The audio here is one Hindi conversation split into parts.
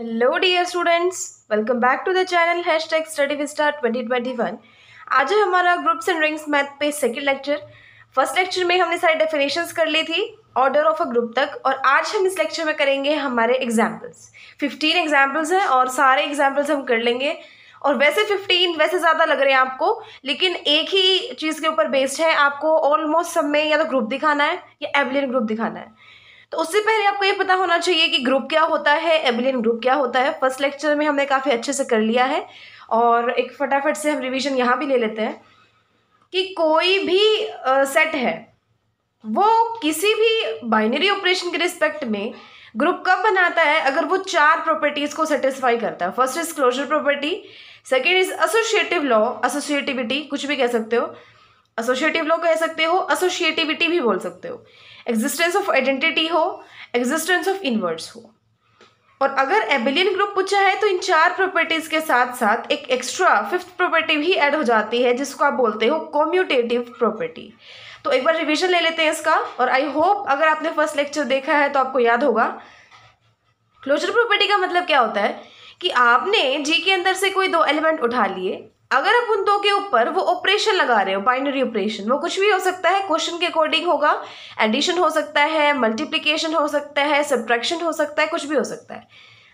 Hello dear students welcome back to the channel hashtag study Vistaar twenty twenty one आज है हमारा ग्रुप्स एंड रिंग्स मैथ पे सेकेंड लेक्चर फर्स्ट लेक्चर में हमने सारी डेफिनेशंस कर ली थी ऑर्डर ऑफ अ ग्रुप तक और आज हम इस लेक्चर में करेंगे हमारे एग्जाम्पल्स फिफ्टीन एग्जाम्पल्स हैं और सारे एग्जाम्पल्स हम कर लेंगे और वैसे फिफ्टीन वैसे ज़्यादा लग रहे हैं आपको लेकिन एक ही चीज़ के ऊपर बेस्ड है आपको ऑलमोस्ट सब में या तो ग्रुप दिखाना है या एवलियन ग्रुप दिखाना है तो उससे पहले आपको ये पता होना चाहिए कि ग्रुप क्या होता है एबिलियन ग्रुप क्या होता है फर्स्ट लेक्चर में हमने काफ़ी अच्छे से कर लिया है और एक फटाफट से हम रिविज़न यहाँ भी ले लेते हैं कि कोई भी सेट है वो किसी भी बाइनरी ऑपरेशन के रिस्पेक्ट में ग्रुप कब बनाता है अगर वो चार प्रॉपर्टीज़ को सेटिस्फाई करता है first is closure property second is associative law associativity कुछ भी कह सकते हो एसोशिएटिव लॉ कह सकते हो एसोशिएटिविटी भी बोल सकते हो एग्जिस्टेंस ऑफ आइडेंटिटी हो एग्जिस्टेंस ऑफ इनवर्स हो और अगर एबिलियन ग्रुप पूछा है तो इन चार प्रॉपर्टीज के साथ साथ एक एक्स्ट्रा फिफ्थ प्रॉपर्टी भी ऐड हो जाती है जिसको आप बोलते हो कॉम्यूटेटिव प्रॉपर्टी तो एक बार रिवीजन ले लेते हैं इसका और आई होप अगर आपने फर्स्ट लेक्चर देखा है तो आपको याद होगा क्लोजर प्रॉपर्टी का मतलब क्या होता है कि आपने जी के अंदर से कोई दो एलिमेंट उठा लिए अगर आप उन दो के ऊपर वो ऑपरेशन लगा रहे हो बाइनरी ऑपरेशन वो कुछ भी हो सकता है क्वेश्चन के अकॉर्डिंग होगा एडिशन हो सकता है मल्टीप्लिकेशन हो सकता है सब्ट्रैक्शन हो सकता है कुछ भी हो सकता है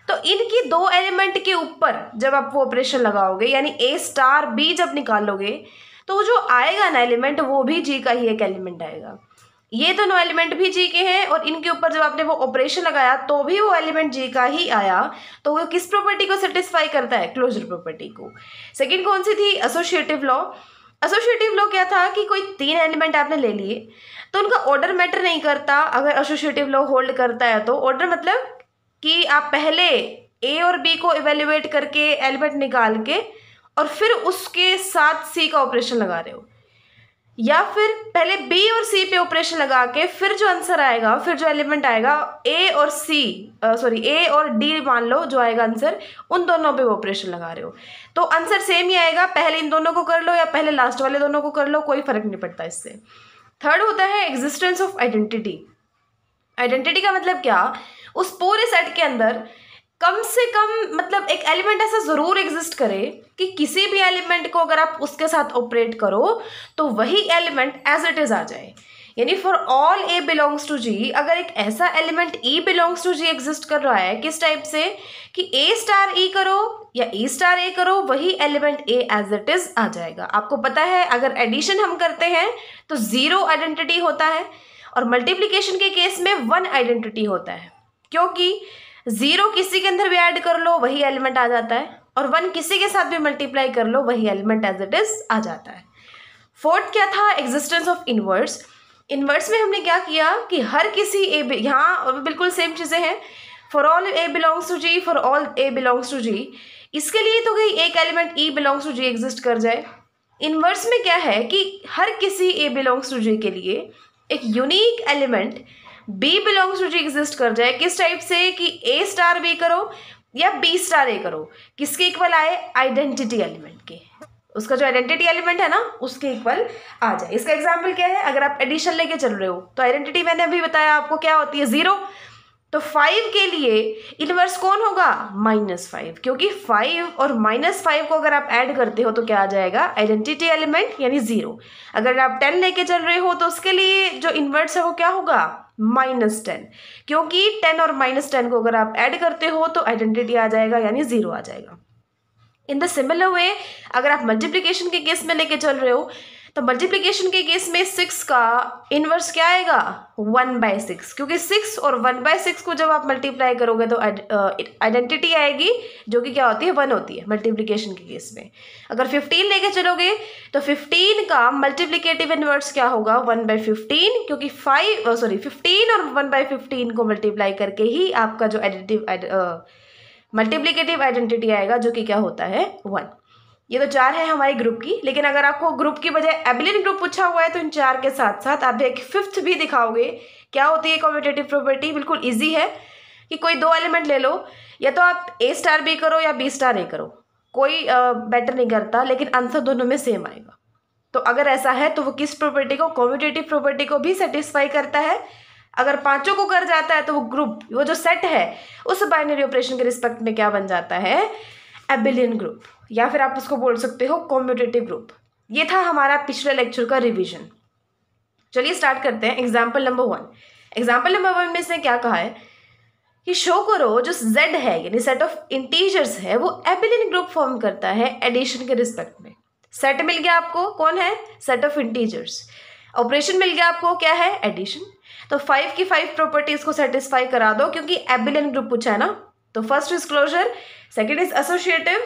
तो इनकी दो एलिमेंट के ऊपर जब आप वो ऑपरेशन लगाओगे यानी ए स्टार बी जब निकालोगे तो जो आएगा ना एलिमेंट वो भी जी का ही एक एलिमेंट आएगा ये दोनों एलिमेंट भी जी के हैं और इनके ऊपर जब आपने वो ऑपरेशन लगाया तो भी वो एलिमेंट जी का ही आया तो वो किस प्रॉपर्टी को सेटिस्फाई करता है क्लोजर प्रॉपर्टी को सेकंड कौन सी थी एसोशिएटिव लॉ एसोशिएटिव लॉ क्या था कि कोई तीन एलिमेंट आपने ले लिए तो उनका ऑर्डर मैटर नहीं करता अगर एसोशिएटिव लॉ होल्ड करता है तो ऑर्डर मतलब कि आप पहले ए और बी को इवेल्युएट करके एलिमेंट निकाल के और फिर उसके साथ सी का ऑपरेशन लगा रहे हो या फिर पहले बी और सी पे ऑपरेशन लगा के फिर जो आंसर आएगा फिर जो एलिमेंट आएगा ए और सी सॉरी ए और डी मान लो जो आएगा आंसर उन दोनों पे ऑपरेशन लगा रहे हो तो आंसर सेम ही आएगा पहले इन दोनों को कर लो या पहले लास्ट वाले दोनों को कर लो कोई फर्क नहीं पड़ता इससे थर्ड होता है एग्जिस्टेंस ऑफ आइडेंटिटी आइडेंटिटी का मतलब क्या उस पूरे सेट के अंदर कम से कम मतलब एक एलिमेंट ऐसा ज़रूर एग्जिस्ट करे कि किसी भी एलिमेंट को अगर आप उसके साथ ऑपरेट करो तो वही एलिमेंट एज इट इज़ आ जाए यानी for all a belongs to G अगर एक ऐसा element e belongs to G exist कर रहा है किस टाइप से कि ए स्टार ई करो या ए स्टार ए करो वही element a as it is आ जाएगा आपको पता है अगर एडिशन हम करते हैं तो ज़ीरो आइडेंटिटी होता है और मल्टीप्लीकेशन के केस में वन आइडेंटिटी होता है क्योंकि ज़ीरो किसी के अंदर भी ऐड कर लो वही एलिमेंट आ जाता है और वन किसी के साथ भी मल्टीप्लाई कर लो वही एलिमेंट एज इट इज़ आ जाता है फोर्थ क्या था एग्जिस्टेंस ऑफ इन्वर्स इन्वर्स में हमने क्या किया कि हर किसी ए यहाँ बिल्कुल सेम चीज़ें हैं for all a belongs to G for all a belongs to G इसके लिए तो कहीं एक element e belongs to G exist कर जाए इन्वर्स में क्या है कि हर किसी ए बिलोंग्स टू जी के लिए एक unique element b belongs to G exist कर जाए किस टाइप से कि ए स्टार बी करो या बी स्टार ए करो किसके इक्वल आए आइडेंटिटी एलिमेंट के उसका जो आइडेंटिटी एलिमेंट है ना उसके इक्वल आ जाए इसका एग्जाम्पल क्या है अगर आप एडिशन लेके चल रहे हो तो आइडेंटिटी मैंने अभी बताया आपको क्या होती है ज़ीरो तो फाइव के लिए इनवर्स कौन होगा माइनस फाइव क्योंकि फाइव और माइनस फाइव को अगर आप ऐड करते हो तो क्या आ जाएगा आइडेंटिटी एलिमेंट यानी ज़ीरो अगर आप टेन लेके चल रहे हो तो उसके लिए जो इन्वर्ट्स है वो क्या होगा माइनस टेन क्योंकि टेन और माइनस टेन को अगर आप ऐड करते हो तो आइडेंटिटी आ जाएगा यानी ज़ीरो आ जाएगा इन द सिमिलर वे अगर आप मल्टीप्लीकेशन के केस में लेके चल रहे हो तो मल्टीप्लीकेशन के केस में सिक्स का इनवर्स क्या आएगा वन बाय सिक्स क्योंकि सिक्स और वन बाय सिक्स को जब आप मल्टीप्लाई करोगे तो आइडेंटिटी आएगी जो कि क्या होती है वन होती है मल्टीप्लीकेशन के केस में अगर फिफ्टीन लेके चलोगे तो फिफ्टीन का मल्टीप्लीकेटिव इनवर्स क्या होगा वन बाय फिफ्टीन क्योंकि फाइव सॉरी फिफ्टीन और वन बाय फिफ्टीन को मल्टीप्लाई करके ही आपका जो आइडेंटिव मल्टीप्लीकेटिव आइडेंटिटी आएगा जो कि क्या होता है वन ये तो चार है हमारे ग्रुप की लेकिन अगर आपको ग्रुप की बजाय एबिलिन ग्रुप पूछा हुआ है तो इन चार के साथ साथ आप एक फिफ्थ भी दिखाओगे क्या होती है कॉम्पिटेटिव प्रॉपर्टी बिल्कुल ईजी है कि कोई दो एलिमेंट ले लो या तो आप ए स्टार बी करो या बी स्टार ए करो कोई बेटर नहीं करता लेकिन आंसर दोनों में सेम आएगा तो अगर ऐसा है तो वो किस प्रॉपर्टी को कॉम्पिटेटिव प्रॉपर्टी को भी सेटिस्फाई करता है अगर पांचों को कर जाता है तो वो ग्रुप वो जो सेट है उस बाइनरी ऑपरेशन के रिस्पेक्ट में क्या बन जाता है एबिलियन ग्रुप या फिर आप उसको बोल सकते हो कॉम्पिटेटिव ग्रुप ये था हमारा पिछले लेक्चर का रिविजन चलिए स्टार्ट करते हैं example number one example number one में इसने क्या कहा है कि शो करो जो जेड है यानी सेट ऑफ इंटीजर्स है वो एबिलिन ग्रुप फॉर्म करता है एडिशन के रिस्पेक्ट में सेट मिल गया आपको कौन है सेट ऑफ इंटीजर्स ऑपरेशन मिल गया आपको क्या है एडिशन तो फाइव की फाइव प्रॉपर्टीज को सेटिस्फाई करा दो क्योंकि एबिलियन ग्रुप पूछा है ना तो first disclosure second is associative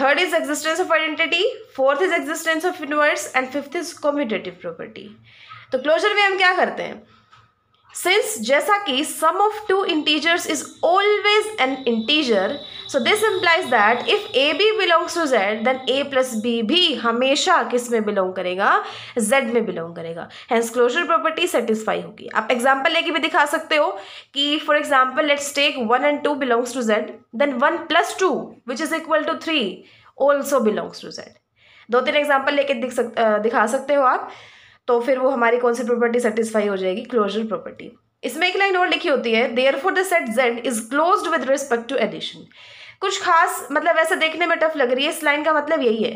third is existence of identity fourth is existence of universe and fifth is competitive property तो क्लोजर में हम क्या करते हैं Since jaisa ki sum of two integers is always an integer, so this implies that if AB belongs to Z, then A plus B bhi hamesha kis mein belong karega Z mein belong karega Hence closure property satisfy hogi aap example leke bhi dikha sakte ho ki for example let's take 1 and 2 belongs to Z, then 1 plus 2 which is equal to 3 also belongs to Z. do teen example leke दिख sakte दिखा सकते हो आप तो फिर वो हमारी कौन सी प्रॉपर्टी सेटिस्फाई हो जाएगी क्लोजर प्रॉपर्टी इसमें एक लाइन और लिखी होती है therefore the set Z is close with respect to addition कुछ खास मतलब ऐसे देखने में टफ लग रही है इस लाइन का मतलब यही है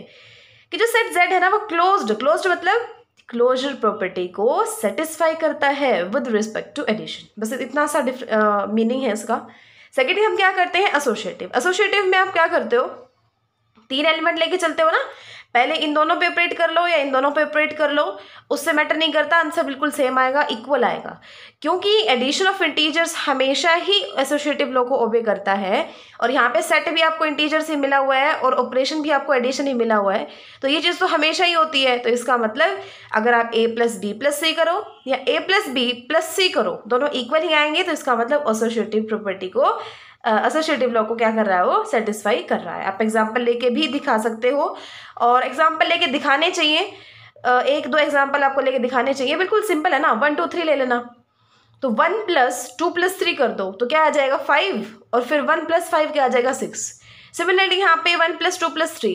कि जो सेट जेड है ना वो क्लोज्ड क्लोज्ड मतलब क्लोजर प्रॉपर्टी को सेटिस्फाई करता है विद रिस्पेक्ट टू एडिशन बस इतना सा मीनिंग uh, है इसका सेकेंडली हम क्या करते हैं एसोशिएटिव एसोशिएटिव में आप क्या करते हो तीन एलिमेंट लेके चलते हो ना पहले इन दोनों पे ऑपरेट कर लो या इन दोनों पे ऑपरेट कर लो उससे मैटर नहीं करता आंसर बिल्कुल सेम आएगा इक्वल आएगा क्योंकि एडिशन ऑफ इंटीजर्स हमेशा ही एसोशिएटिव लॉ को ओबे करता है और यहाँ पे सेट भी आपको इंटीजर से मिला हुआ है और ऑपरेशन भी आपको एडिशन ही मिला हुआ है तो ये चीज़ तो हमेशा ही होती है तो इसका मतलब अगर आप a plus B plus c करो या a plus B plus c करो दोनों इक्वल ही आएंगे तो इसका मतलब एसोशिएटिव प्रॉपर्टी को असोशिएटिव लॉ को क्या कर रहा है वो सेटिस्फाई कर रहा है आप एग्जाम्पल लेके भी दिखा सकते हो और एग्जाम्पल लेके दिखाने चाहिए एक दो एग्जाम्पल आपको लेके दिखाने चाहिए बिल्कुल सिंपल है ना वन टू थ्री ले लेना तो one plus two plus three कर दो तो क्या आ जाएगा फाइव और फिर वन प्लस फाइव क्या आ जाएगा सिक्स सिमिलरली यहाँ पे one plus two plus three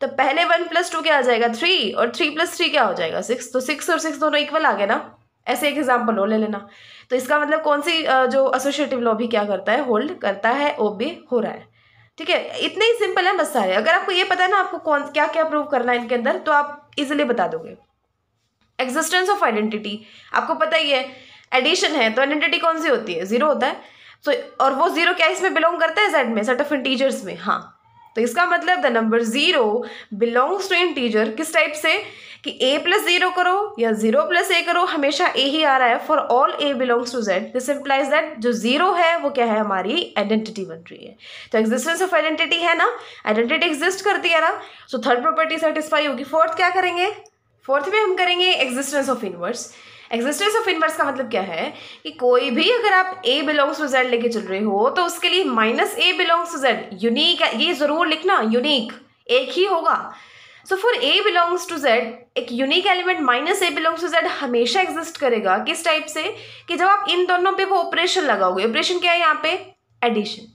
तो पहले वन प्लस टू क्या आ जाएगा थ्री और थ्री प्लस थ्री क्या हो जाएगा सिक्स तो सिक्स और सिक्स दोनों इक्वल आ गए ना ऐसे एक एग्जाम्पल हो ले लेना तो इसका मतलब कौन सी जो एसोसिएटिव लॉ भी क्या करता है होल्ड करता है भी हो रहा है ठीक है इतने ही सिंपल है बस सारे अगर आपको ये पता है ना आपको कौन क्या क्या प्रूव करना है इनके अंदर तो आप इजिली बता दोगे एग्जिस्टेंस ऑफ आइडेंटिटी आपको पता ही है एडिशन है तो आइडेंटिटी कौन सी होती है जीरो होता है तो और वो जीरो क्या इसमें बिलोंग करता है जेड में सेट ऑफ इंटीजर्स में हाँ तो इसका मतलब the number zero belongs to integer किस टाइप से कि ए प्लस ज़ीरो करो या ज़ीरो प्लस ए करो हमेशा ए ही आ रहा है for all a belongs to Z this implies that जो ज़ीरो है वो क्या है हमारी आइडेंटिटी बन रही है तो एग्जिस्टेंस ऑफ आइडेंटिटी है ना आइडेंटिटी एग्जिस्ट करती है ना सो थर्ड प्रॉपर्टी सेटिस्फाई होगी फोर्थ क्या करेंगे फोर्थ में हम करेंगे existence of inverse existence of inverse का मतलब क्या है कि कोई भी अगर आप ए बिलोंग्स टू जेड लेके चल रहे हो तो उसके लिए minus a belongs to Z unique ये ज़रूर लिखना यूनिक एक ही होगा so for a belongs to Z एक unique element minus a belongs to Z हमेशा एग्जिस्ट करेगा किस टाइप से कि जब आप इन दोनों पे वो ऑपरेशन लगाओगे ऑपरेशन क्या है यहाँ पे addition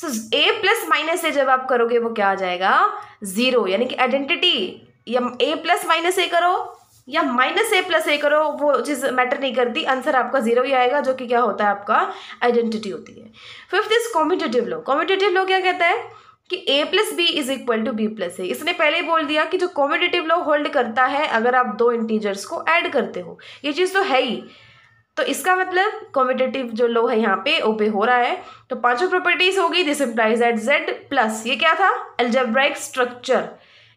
so a plus minus a जब आप करोगे वो क्या आ जाएगा ज़ीरो यानी कि आइडेंटिटी या ए प्लस माइनस ए करो या माइनस ए प्लस ए करो वो चीज़ मैटर नहीं करती आंसर आपका जीरो ही आएगा जो कि क्या होता है आपका आइडेंटिटी होती है fifth is competitive law competitive law क्या कहता है कि a plus b is equal to b plus a इसने पहले ही बोल दिया कि जो कॉम्पिटेटिव लो होल्ड करता है अगर आप दो इंटीजर्स को ऐड करते हो ये चीज़ तो है ही तो इसका मतलब कॉम्पिटेटिव जो लो है यहाँ पे ओपे हो रहा है तो पांचों प्रॉपर्टीज होगी this implies at Z plus ये क्या था एल्जेब्राइक स्ट्रक्चर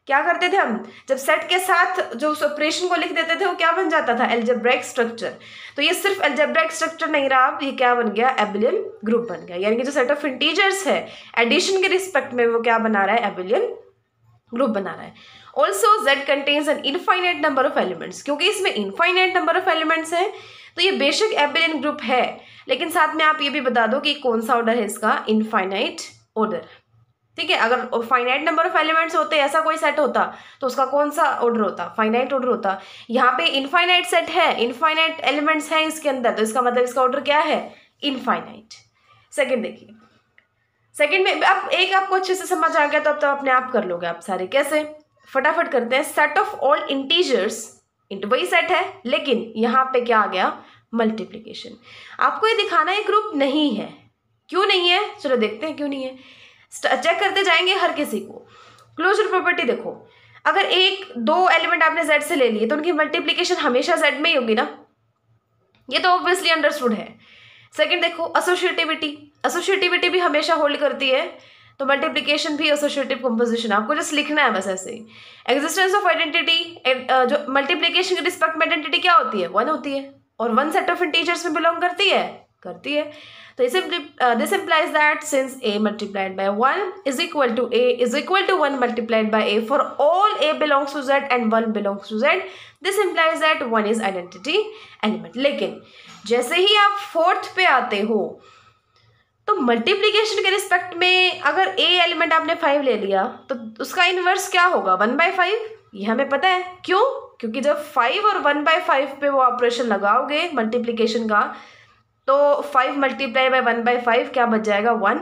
क्या करते थे हम जब सेट के साथ जो उस ऑपरेशन को लिख देते थे वो क्या बन जाता था एल्जेब्रैक स्ट्रक्चर तो ये सिर्फ एल्जेब्रैक स्ट्रक्चर नहीं रहा अब ये क्या बन गया एबिलियन ग्रुप बन गया यानी कि जो सेट ऑफ इंटीजर्स है एडिशन के रिस्पेक्ट में वो क्या बना रहा है एबिलियन ग्रुप बना रहा है also Z contains an infinite number of elements क्योंकि इसमें इनफाइनाइट नंबर ऑफ एलिमेंट्स हैं तो ये बेशक एबिलियन ग्रुप है लेकिन साथ में आप ये भी बता दो कि कौन सा ऑर्डर है इसका इनफाइनाइट ऑर्डर ठीक है अगर फाइनाइट नंबर ऑफ एलिमेंट्स होते ऐसा कोई सेट होता तो उसका कौन सा ऑर्डर होता फाइनाइट ऑर्डर होता यहाँ पे इनफाइनाइट सेट है इनफाइनाइट एलिमेंट्स हैं इसके अंदर तो इसका मतलब इसका ऑर्डर क्या है इनफाइनाइट सेकंड देखिए सेकंड में अब एक आपको अच्छे से समझ आ गया तो अब तो अपने आप कर लोगे आप सारे कैसे फटाफट करते हैं सेट ऑफ ऑल इंटीजर्स इंट वही सेट है लेकिन यहाँ पे क्या आ गया मल्टीप्लीकेशन आपको ये दिखाना एक ग्रुप नहीं है क्यों नहीं है चलो देखते हैं क्यों नहीं है चेक करते जाएंगे हर किसी को क्लोजर प्रॉपर्टी देखो अगर एक दो एलिमेंट आपने जेड से ले लिए तो उनकी मल्टीप्लीकेशन हमेशा जेड में ही होगी ना ये तो ऑब्वियसली अंडरस्टूड है सेकंड देखो एसोशिएटिविटी एसोशिएटिविटी भी हमेशा होल्ड करती है तो मल्टीप्लीकेशन भी एसोशिएटिव कंपोजिशन आपको जस्ट लिखना है बस ऐसे ही एग्जिस्टेंस ऑफ आइडेंटिटी जो मल्टीप्लीकेशन के रिस्पेक्ट में आइडेंटिटी क्या होती है वन होती है और वन सेट ऑफ इंटीजर्स में बिलोंग करती है करती है तो इसे this implies that since a multiplied by one is equal to a is equal to one multiplied by a for all a belongs to Z and one belongs to Z this implies that one is identity element लेकिन जैसे ही आप फोर्थ पे आते हो तो मल्टीप्लीकेशन के रिस्पेक्ट में अगर ए एलिमेंट आपने फाइव ले लिया तो उसका इन्वर्स क्या होगा वन बाय फाइव ये हमें पता है क्यों क्योंकि जब फाइव और वन बाय फाइव पे वो ऑपरेशन लगाओगे मल्टीप्लीकेशन का तो five multiply by one by five क्या बच जाएगा वन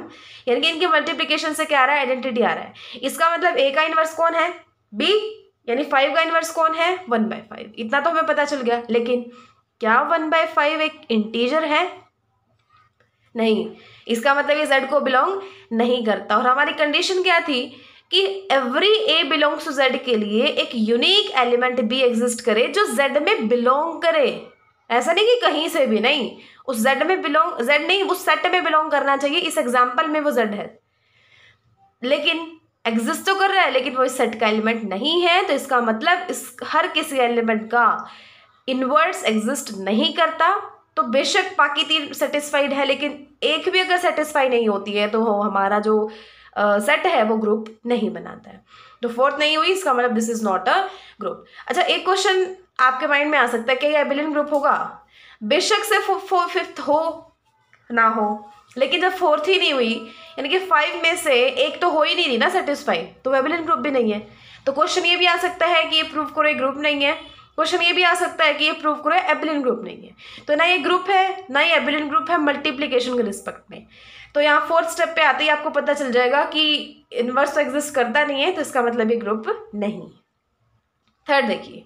यानी कि इनके मल्टीप्लीकेशन से क्या आ रहा है आइडेंटिटी आ रहा है इसका मतलब ए का इन्वर्स कौन है बी यानी फाइव का इन्वर्स कौन है वन बाई फाइव इतना तो हमें पता चल गया लेकिन क्या वन बाई फाइव एक इंटीजर है नहीं इसका मतलब ये जेड को बिलोंग नहीं करता और हमारी कंडीशन क्या थी कि every a belongs to Z के लिए एक यूनिक एलिमेंट बी एग्जिस्ट करे जो जेड में बिलोंग करे ऐसा नहीं कि कहीं से भी नहीं उस जेड में बिलोंग जेड नहीं उस सेट में बिलोंग करना चाहिए इस एग्जाम्पल में वो जेड है लेकिन एग्जिस्ट तो कर रहा है लेकिन वो इस सेट का एलिमेंट नहीं है तो इसका मतलब इस हर किसी एलिमेंट का इनवर्स एग्जिस्ट नहीं करता तो बेशक बाकी तीन सेटिस्फाइड है लेकिन एक भी अगर सेटिस्फाई नहीं होती है तो हमारा जो सेट uh, है वो ग्रुप नहीं बनाता है तो फोर्थ नहीं हुई इसका मतलब this is not a group अच्छा एक क्वेश्चन आपके माइंड में आ सकता है कि ये एबिलियन ग्रुप होगा बेशक से फो फिफ्थ हो ना हो लेकिन जब फोर्थ ही नहीं हुई यानी कि फाइव में से एक तो हो ही नहीं रही ना सेटिस्फाई तो वेबिलियन ग्रुप भी नहीं है तो क्वेश्चन ये भी आ सकता है कि ये प्रूफ करो ग्रुप नहीं है क्वेश्चन ये भी आ सकता है कि ये प्रूफ करो एबिलियन ग्रुप नहीं है तो ना ये ग्रुप है ना ये एबिलियन ग्रुप है मल्टीप्लीकेशन के रिस्पेक्ट में तो यहाँ फोर्थ स्टेप पर आते ही आपको पता चल जाएगा कि इन्वर्स एग्जिस्ट तो करता नहीं है तो इसका मतलब ये ग्रुप नहीं थर्ड देखिए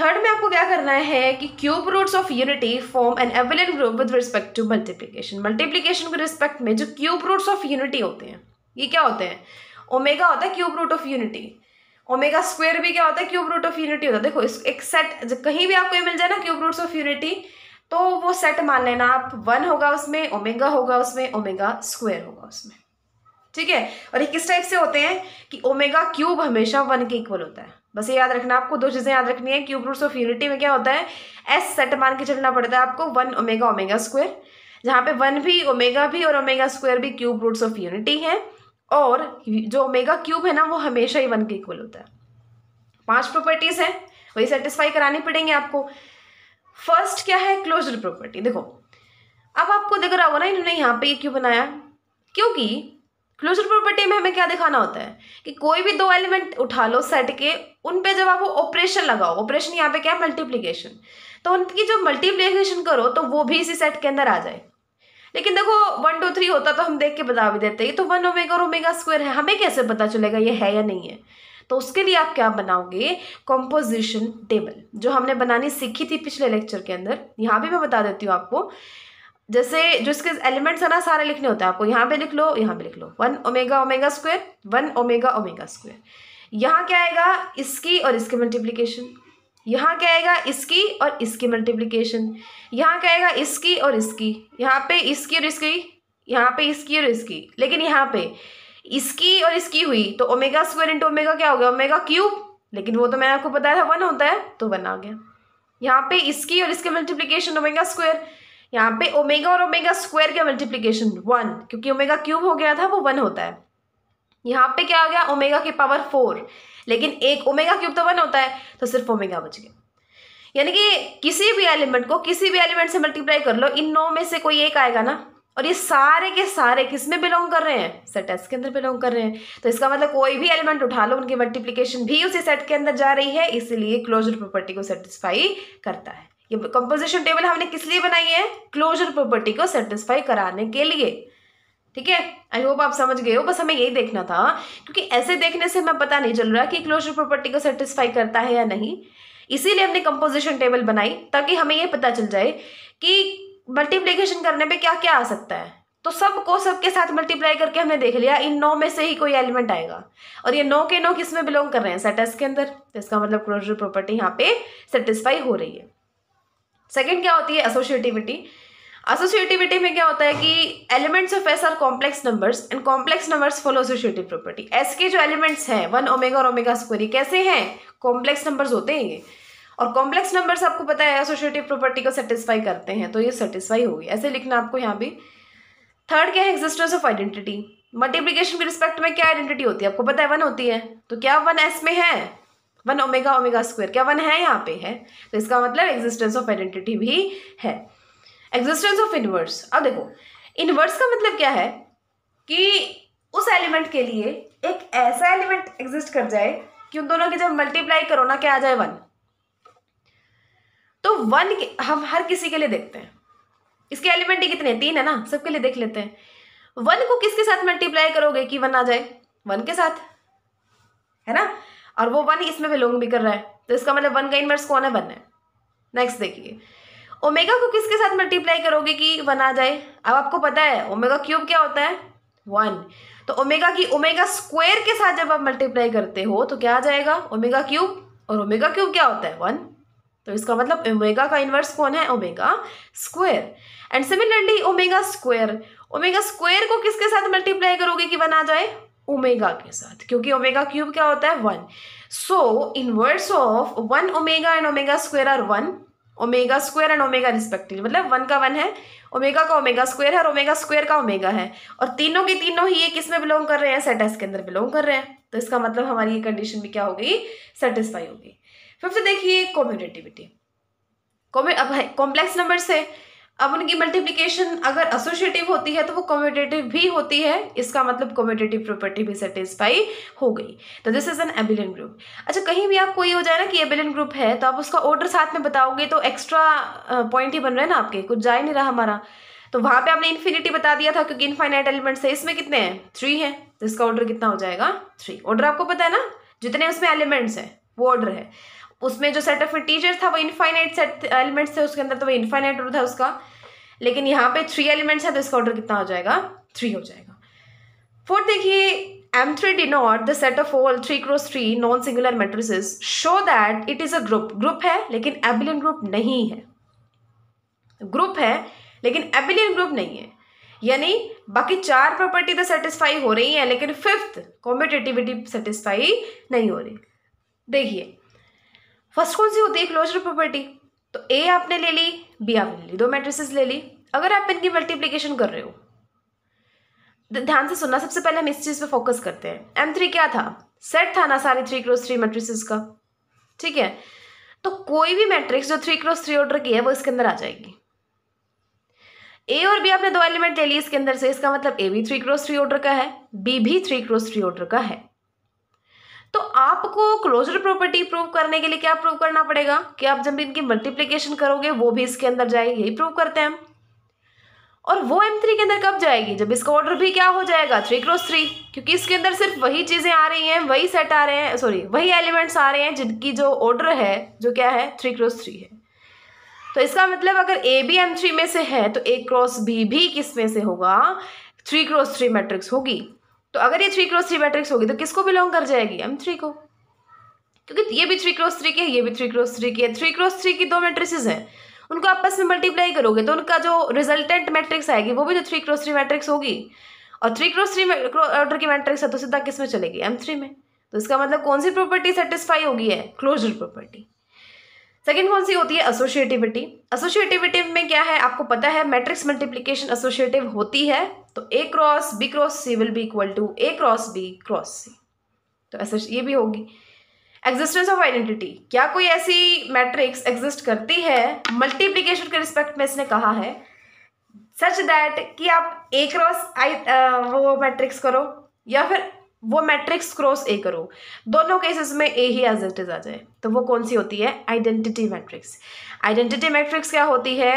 थर्ड में आपको क्या करना है कि cube roots of unity form an एविलेंट group with respect to multiplication multiplication के रिस्पेक्ट में जो क्यूब रूट्स ऑफ यूनिटी होते हैं ये क्या होते हैं ओमेगा होता है cube root of unity omega square भी क्या होता है क्यूब रूट ऑफ यूनिटी होता है देखो इस एक सेट जब कहीं भी आपको ये मिल जाए ना क्यूब रूट्स ऑफ यूनिटी तो वो सेट मान लेना आप वन होगा उसमें ओमेगा होगा उसमें ओमेगा स्क्वेयर होगा उसमें ठीक है और ये किस टाइप से होते हैं कि ओमेगा क्यूब हमेशा वन के इक्वल होता है बस ये याद रखना आपको दो चीज़ें याद रखनी है क्यूब रूट्स ऑफ यूनिटी में क्या होता है एस सेट मान के चलना पड़ता है आपको वन ओमेगा ओमेगा स्क्वायर जहाँ पे वन भी ओमेगा भी और ओमेगा स्क्वायर भी क्यूब रूट्स ऑफ यूनिटी है और जो ओमेगा क्यूब है ना वो हमेशा ही वन के इक्वल होता है पांच प्रॉपर्टीज़ हैं वही सेटिस्फाई करानी पड़ेंगे आपको फर्स्ट क्या है क्लोजर प्रॉपर्टी देखो अब आपको दिख रहा होगा ना इन्होंने यहाँ पे ये क्यों बनाया क्योंकि क्लोजर प्रॉपर्टी में हमें क्या दिखाना होता है कि कोई भी दो एलिमेंट उठा लो सेट के उन पे जब आप वो ऑपरेशन लगाओ ऑपरेशन यहाँ पे क्या है मल्टीप्लीकेशन तो उनकी जो मल्टीप्लीकेशन करो तो वो भी इसी सेट के अंदर आ जाए लेकिन देखो वन टू थ्री होता तो हम देख के बता भी देते तो वन ओमेगा और ओमेगा स्क्वायर है हमें कैसे पता चलेगा ये है या नहीं है तो उसके लिए आप क्या बनाओगे कॉम्पोजिशन टेबल जो हमने बनानी सीखी थी पिछले लेक्चर के अंदर यहाँ भी मैं बता देती हूँ आपको जैसे जो इसके एलिमेंट्स है ना सारे लिखने होते हैं आपको यहाँ पे लिख लो यहाँ पे लिख लो one omega omega square one omega omega square यहाँ क्या आएगा इसकी और इसकी मल्टीप्लीकेशन यहाँ क्या आएगा इसकी और इसकी मल्टीप्लीकेशन यहाँ क्या आएगा इसकी और इसकी यहाँ पे इसकी और इसकी यहाँ पे इसकी और इसकी लेकिन यहाँ पे इसकी और इसकी हुई तो ओमेगा स्क्वायर इंटू ओमेगा क्या हो गया ओमेगा क्यूब लेकिन वो तो मैंने आपको बताया था वन होता है तो वन आ गया यहाँ पे इसकी और इसकी मल्टीप्लीकेशन ओमेगा स्क्वायर यहाँ पे ओमेगा और ओमेगा स्क्वायर का मल्टीप्लीकेशन वन क्योंकि ओमेगा क्यूब हो गया था वो वन होता है यहाँ पे क्या हो गया ओमेगा के पावर फोर लेकिन एक ओमेगा क्यूब तो वन होता है तो सिर्फ ओमेगा बच गया यानी कि किसी भी एलिमेंट को किसी भी एलिमेंट से मल्टीप्लाई कर लो इन नौ में से कोई एक आएगा ना और ये सारे के सारे किस में बिलोंग कर रहे हैं सेट एस के अंदर बिलोंग कर रहे हैं तो इसका मतलब कोई भी एलिमेंट उठा लो उनकी मल्टीप्लीकेशन भी उसी सेट के अंदर जा रही है इसीलिए क्लोजर प्रॉपर्टी को सेटिस्फाई करता है ये कंपोजिशन टेबल हमने किस लिए बनाई है क्लोजर प्रॉपर्टी को सेटिस्फाई कराने के लिए ठीक है आई होप आप समझ गए हो बस हमें यही देखना था क्योंकि ऐसे देखने से हमें पता नहीं चल रहा कि क्लोजर प्रॉपर्टी को सेटिस्फाई करता है या नहीं इसीलिए हमने कंपोजिशन टेबल बनाई ताकि हमें ये पता चल जाए कि मल्टीप्लीकेशन करने पर क्या क्या आ सकता है तो सबको सबके साथ मल्टीप्लाई करके हमने देख लिया इन नौ में से ही कोई एलिमेंट आएगा और ये नौ के नौ किस में बिलोंग कर रहे हैं सेटस के अंदर तो इसका मतलब क्लोजर प्रॉपर्टी यहाँ पे सेटिस्फाई हो रही है सेकेंड क्या होती है एसोशिएटिविटी एसोसिएटिविटी में क्या होता है कि elements of S are complex numbers and complex numbers follow associative property S के जो एलिमेंट्स हैं वन ओमेगा और ओमेगा ये कैसे हैं कॉम्प्लेक्स नंबर्स होते हैं ये और कॉम्प्लेक्स नंबर्स आपको पता है एसोशिएटिव प्रॉपर्टी को सेटिस्फाई करते हैं तो ये सेटिस्फाई होगी ऐसे लिखना आपको यहाँ भी थर्ड क्या है एग्जिस्टेंस ऑफ आइडेंटिटी मल्टीप्लीकेशन के रिस्पेक्ट में क्या आइडेंटिटी होती है आपको पता है वन होती है तो क्या वन एस में है वन ओमेगा ओमेगा स्क्वायर क्या वन है यहाँ पे है तो इसका मतलब एग्जिस्टेंस ऑफ आइडेंटिटी भी है एग्जिस्टेंस ऑफ इनवर्स अब देखो इनवर्स का मतलब क्या है कि उस एलिमेंट के लिए एक ऐसा एलिमेंट एग्जिस्ट कर जाए कि उन दोनों की जब मल्टीप्लाई करो ना क्या आ जाए वन तो वन हम हर किसी के लिए देखते हैं इसके एलिमेंट ही कितने तीन है ना सबके लिए देख लेते हैं वन को किसके साथ मल्टीप्लाई करोगे कि वन आ जाए वन के साथ है ना और वो वन इसमें बिलोंग भी कर रहा है तो इसका मतलब वन का इन्वर्स कौन है वन है नेक्स्ट देखिए ओमेगा को किसके साथ मल्टीप्लाई करोगे कि वन आ जाए अब आपको पता है ओमेगा क्यूब क्या होता है वन तो ओमेगा की ओमेगा स्क्वायर के साथ जब आप मल्टीप्लाई करते हो तो क्या आ जाएगा ओमेगा क्यूब और ओमेगा क्यूब क्या होता है वन तो इसका मतलब ओमेगा का इन्वर्स कौन है omega square and similarly omega square omega square को किसके साथ मल्टीप्लाई करोगे कि वन आ जाए ओमेगा के साथ क्योंकि ओमेगा क्यूब क्या होता है one so inverse of one omega and omega square are one omega square and omega respective मतलब वन का वन है ओमेगा का ओमेगा स्क्वायर है और ओमेगा स्क्वायर का ओमेगा है और तीनों के तीनों ही ये किस में बिलोंग कर रहे हैं सेटस के अंदर बिलोंग कर रहे हैं तो इसका मतलब हमारी ये कंडीशन भी क्या हो गई सेटिस्फाई होगी फिफ्थ देखिए अब कॉम्प्लेक्स नंबर्स है अब उनकी मल्टीप्लिकेशन अगर एसोशिएटिव होती है तो वो कॉम्पिटेटिव भी होती है इसका मतलब कॉम्पिटेटिव प्रॉपर्टी भी सेटिस्फाई हो गई तो this is an abelian group अच्छा कहीं भी आपको ये हो जाए ना कि एबिलियन ग्रुप है तो आप उसका ऑर्डर साथ में बताओगे तो एक्स्ट्रा पॉइंट ही बन रहे हैं ना आपके कुछ जा ही नहीं रहा हमारा तो वहाँ पर आपने इन्फिनिटी बता दिया था क्योंकि इनफाइनाइट एलिमेंट्स है इसमें कितने हैं थ्री हैं तो इसका ऑर्डर कितना हो जाएगा थ्री ऑर्डर आपको पता है ना जितने उसमें एलिमेंट्स हैं वो ऑर्डर है उसमें जो सेट ऑफ इंटीजर था वो इनफाइनाइट सेट एलिमेंट्स थे उसके अंदर तो वो इनफाइनाइट ऑर्डर था उसका लेकिन यहाँ पे थ्री एलिमेंट्स है तो इसका ऑर्डर कितना हो जाएगा थ्री हो जाएगा फोर्थ देखिए M three not the set of all three cross three non singular matrices show that it is a group group है लेकिन एबिलियन ग्रुप नहीं है ग्रुप है लेकिन एबिलियन ग्रुप नहीं है यानी बाकी चार प्रॉपर्टी तो सेटिस्फाई हो रही है लेकिन फिफ्थ कॉम्पिटेटिविटी सेटिस्फाई नहीं हो रही देखिए फर्स्ट कौन सी होती है क्लोजर प्रॉपर्टी तो ए आपने ले ली बी आपने ले ली दो मैट्रिसेस ले ली अगर आप इनकी मल्टीप्लीकेशन कर रहे हो ध्यान से सुनना सबसे पहले हम इस चीज़ पे फोकस करते हैं एम थ्री क्या था सेट था ना सारे थ्री क्रॉस थ्री मैट्रिसेस का ठीक है तो कोई भी मैट्रिक्स जो थ्री क्रॉस थ्री ऑर्डर की है वो इसके अंदर आ जाएगी ए और बी आपने दो एलिमेंट ले लिए इसके अंदर से इसका मतलब ए भी थ्री क्रॉस थ्री ऑर्डर का है बी भी थ्री क्रॉस थ्री ऑर्डर का है तो आपको क्लोजर प्रॉपर्टी प्रूव करने के लिए क्या प्रूव करना पड़ेगा कि आप जब इनकी मल्टीप्लीकेशन करोगे वो भी इसके अंदर जाएगी यही प्रूव करते हैं हम और वो एम के अंदर कब जाएगी जब इसका ऑर्डर भी क्या हो जाएगा थ्री क्रॉस थ्री क्योंकि इसके अंदर सिर्फ वही चीज़ें आ रही हैं वही सेट आ रहे हैं सॉरी वही एलिमेंट्स आ रहे हैं जिनकी जो ऑर्डर है जो क्या है थ्री क्रॉस थ्री है तो इसका मतलब अगर ए बी एम थ्री में से है तो ए क्रॉस बी भी किस में से होगा थ्री क्रॉस थ्री मैट्रिक्स होगी तो अगर ये थ्री क्रॉस थ्री मैट्रिक्स होगी तो किसको बिलोंग कर जाएगी एम थ्री को क्योंकि ये भी थ्री क्रॉस थ्री की है ये भी थ्री क्रॉस थ्री की है थ्री क्रॉस थ्री की दो मैट्रिक्सेज हैं उनको आपस में मल्टीप्लाई करोगे तो उनका जो रिजल्टेंट मैट्रिक्स आएगी वो भी जो थ्री क्रॉस थ्री मैट्रिक्स होगी और थ्री क्रॉस थ्री ऑर्डर की मैट्रिक्स है तो सीधा किस में चलेगी एम थ्री में तो इसका मतलब कौन सी प्रॉपर्टी सेटिस्फाई होगी है क्लोजर प्रॉपर्टी सेकेंड कौन सी होती है एसोशिएटिविटी एसोशिएटिविटी में क्या है आपको पता है मैट्रिक्स मल्टीप्लीकेशन एसोशिएटिव होती है तो ए cross B cross C will be equal to A cross B cross C तो ऐसा ये भी होगी एग्जिस्टेंस ऑफ आइडेंटिटी क्या कोई ऐसी मैट्रिक्स एग्जिस्ट करती है मल्टीप्लीकेशन के रिस्पेक्ट में इसने कहा है सच दैट कि आप ए क्रॉस आई वो मैट्रिक्स करो या फिर वो मैट्रिक्स क्रॉस ए करो दोनों केसेस में ए ही एज इट इज आ जाए तो वो कौन सी होती है आइडेंटिटी मैट्रिक्स आइडेंटिटी मैट्रिक्स क्या होती है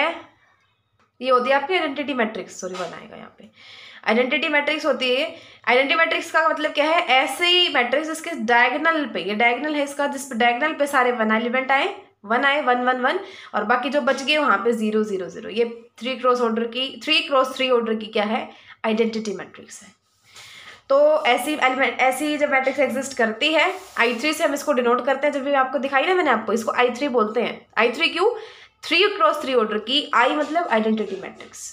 ये होती है आपकी आइडेंटिटी मैट्रिक्स सॉरी वन आएगा यहाँ पे आइडेंटिटी मैट्रिक्स होती है आइडेंटिटी मैट्रिक्स का मतलब क्या है ऐसे ही मैट्रिक्स जिसके डायगनल पे ये डायगनल है इसका जिस डायगनल पे सारे वन एलिमेंट आए वन आए वन वन वन और बाकी जो बच गए वहाँ पे जीरो जीरो जीरो ये थ्री क्रॉस ऑर्डर की थ्री क्रॉस थ्री ऑर्डर की क्या है आइडेंटिटी मैट्रिक्स है तो ऐसी एलिमेंट ऐसी जब मैट्रिक्स एग्जिस्ट करती है आई थ्री से हम इसको डिनोट करते हैं जब भी आपको दिखाई ना मैंने आपको इसको आई थ्री बोलते हैं आई थ्री क्यों थ्री क्रॉस थ्री ऑर्डर की आई मतलब आइडेंटिटी मैट्रिक्स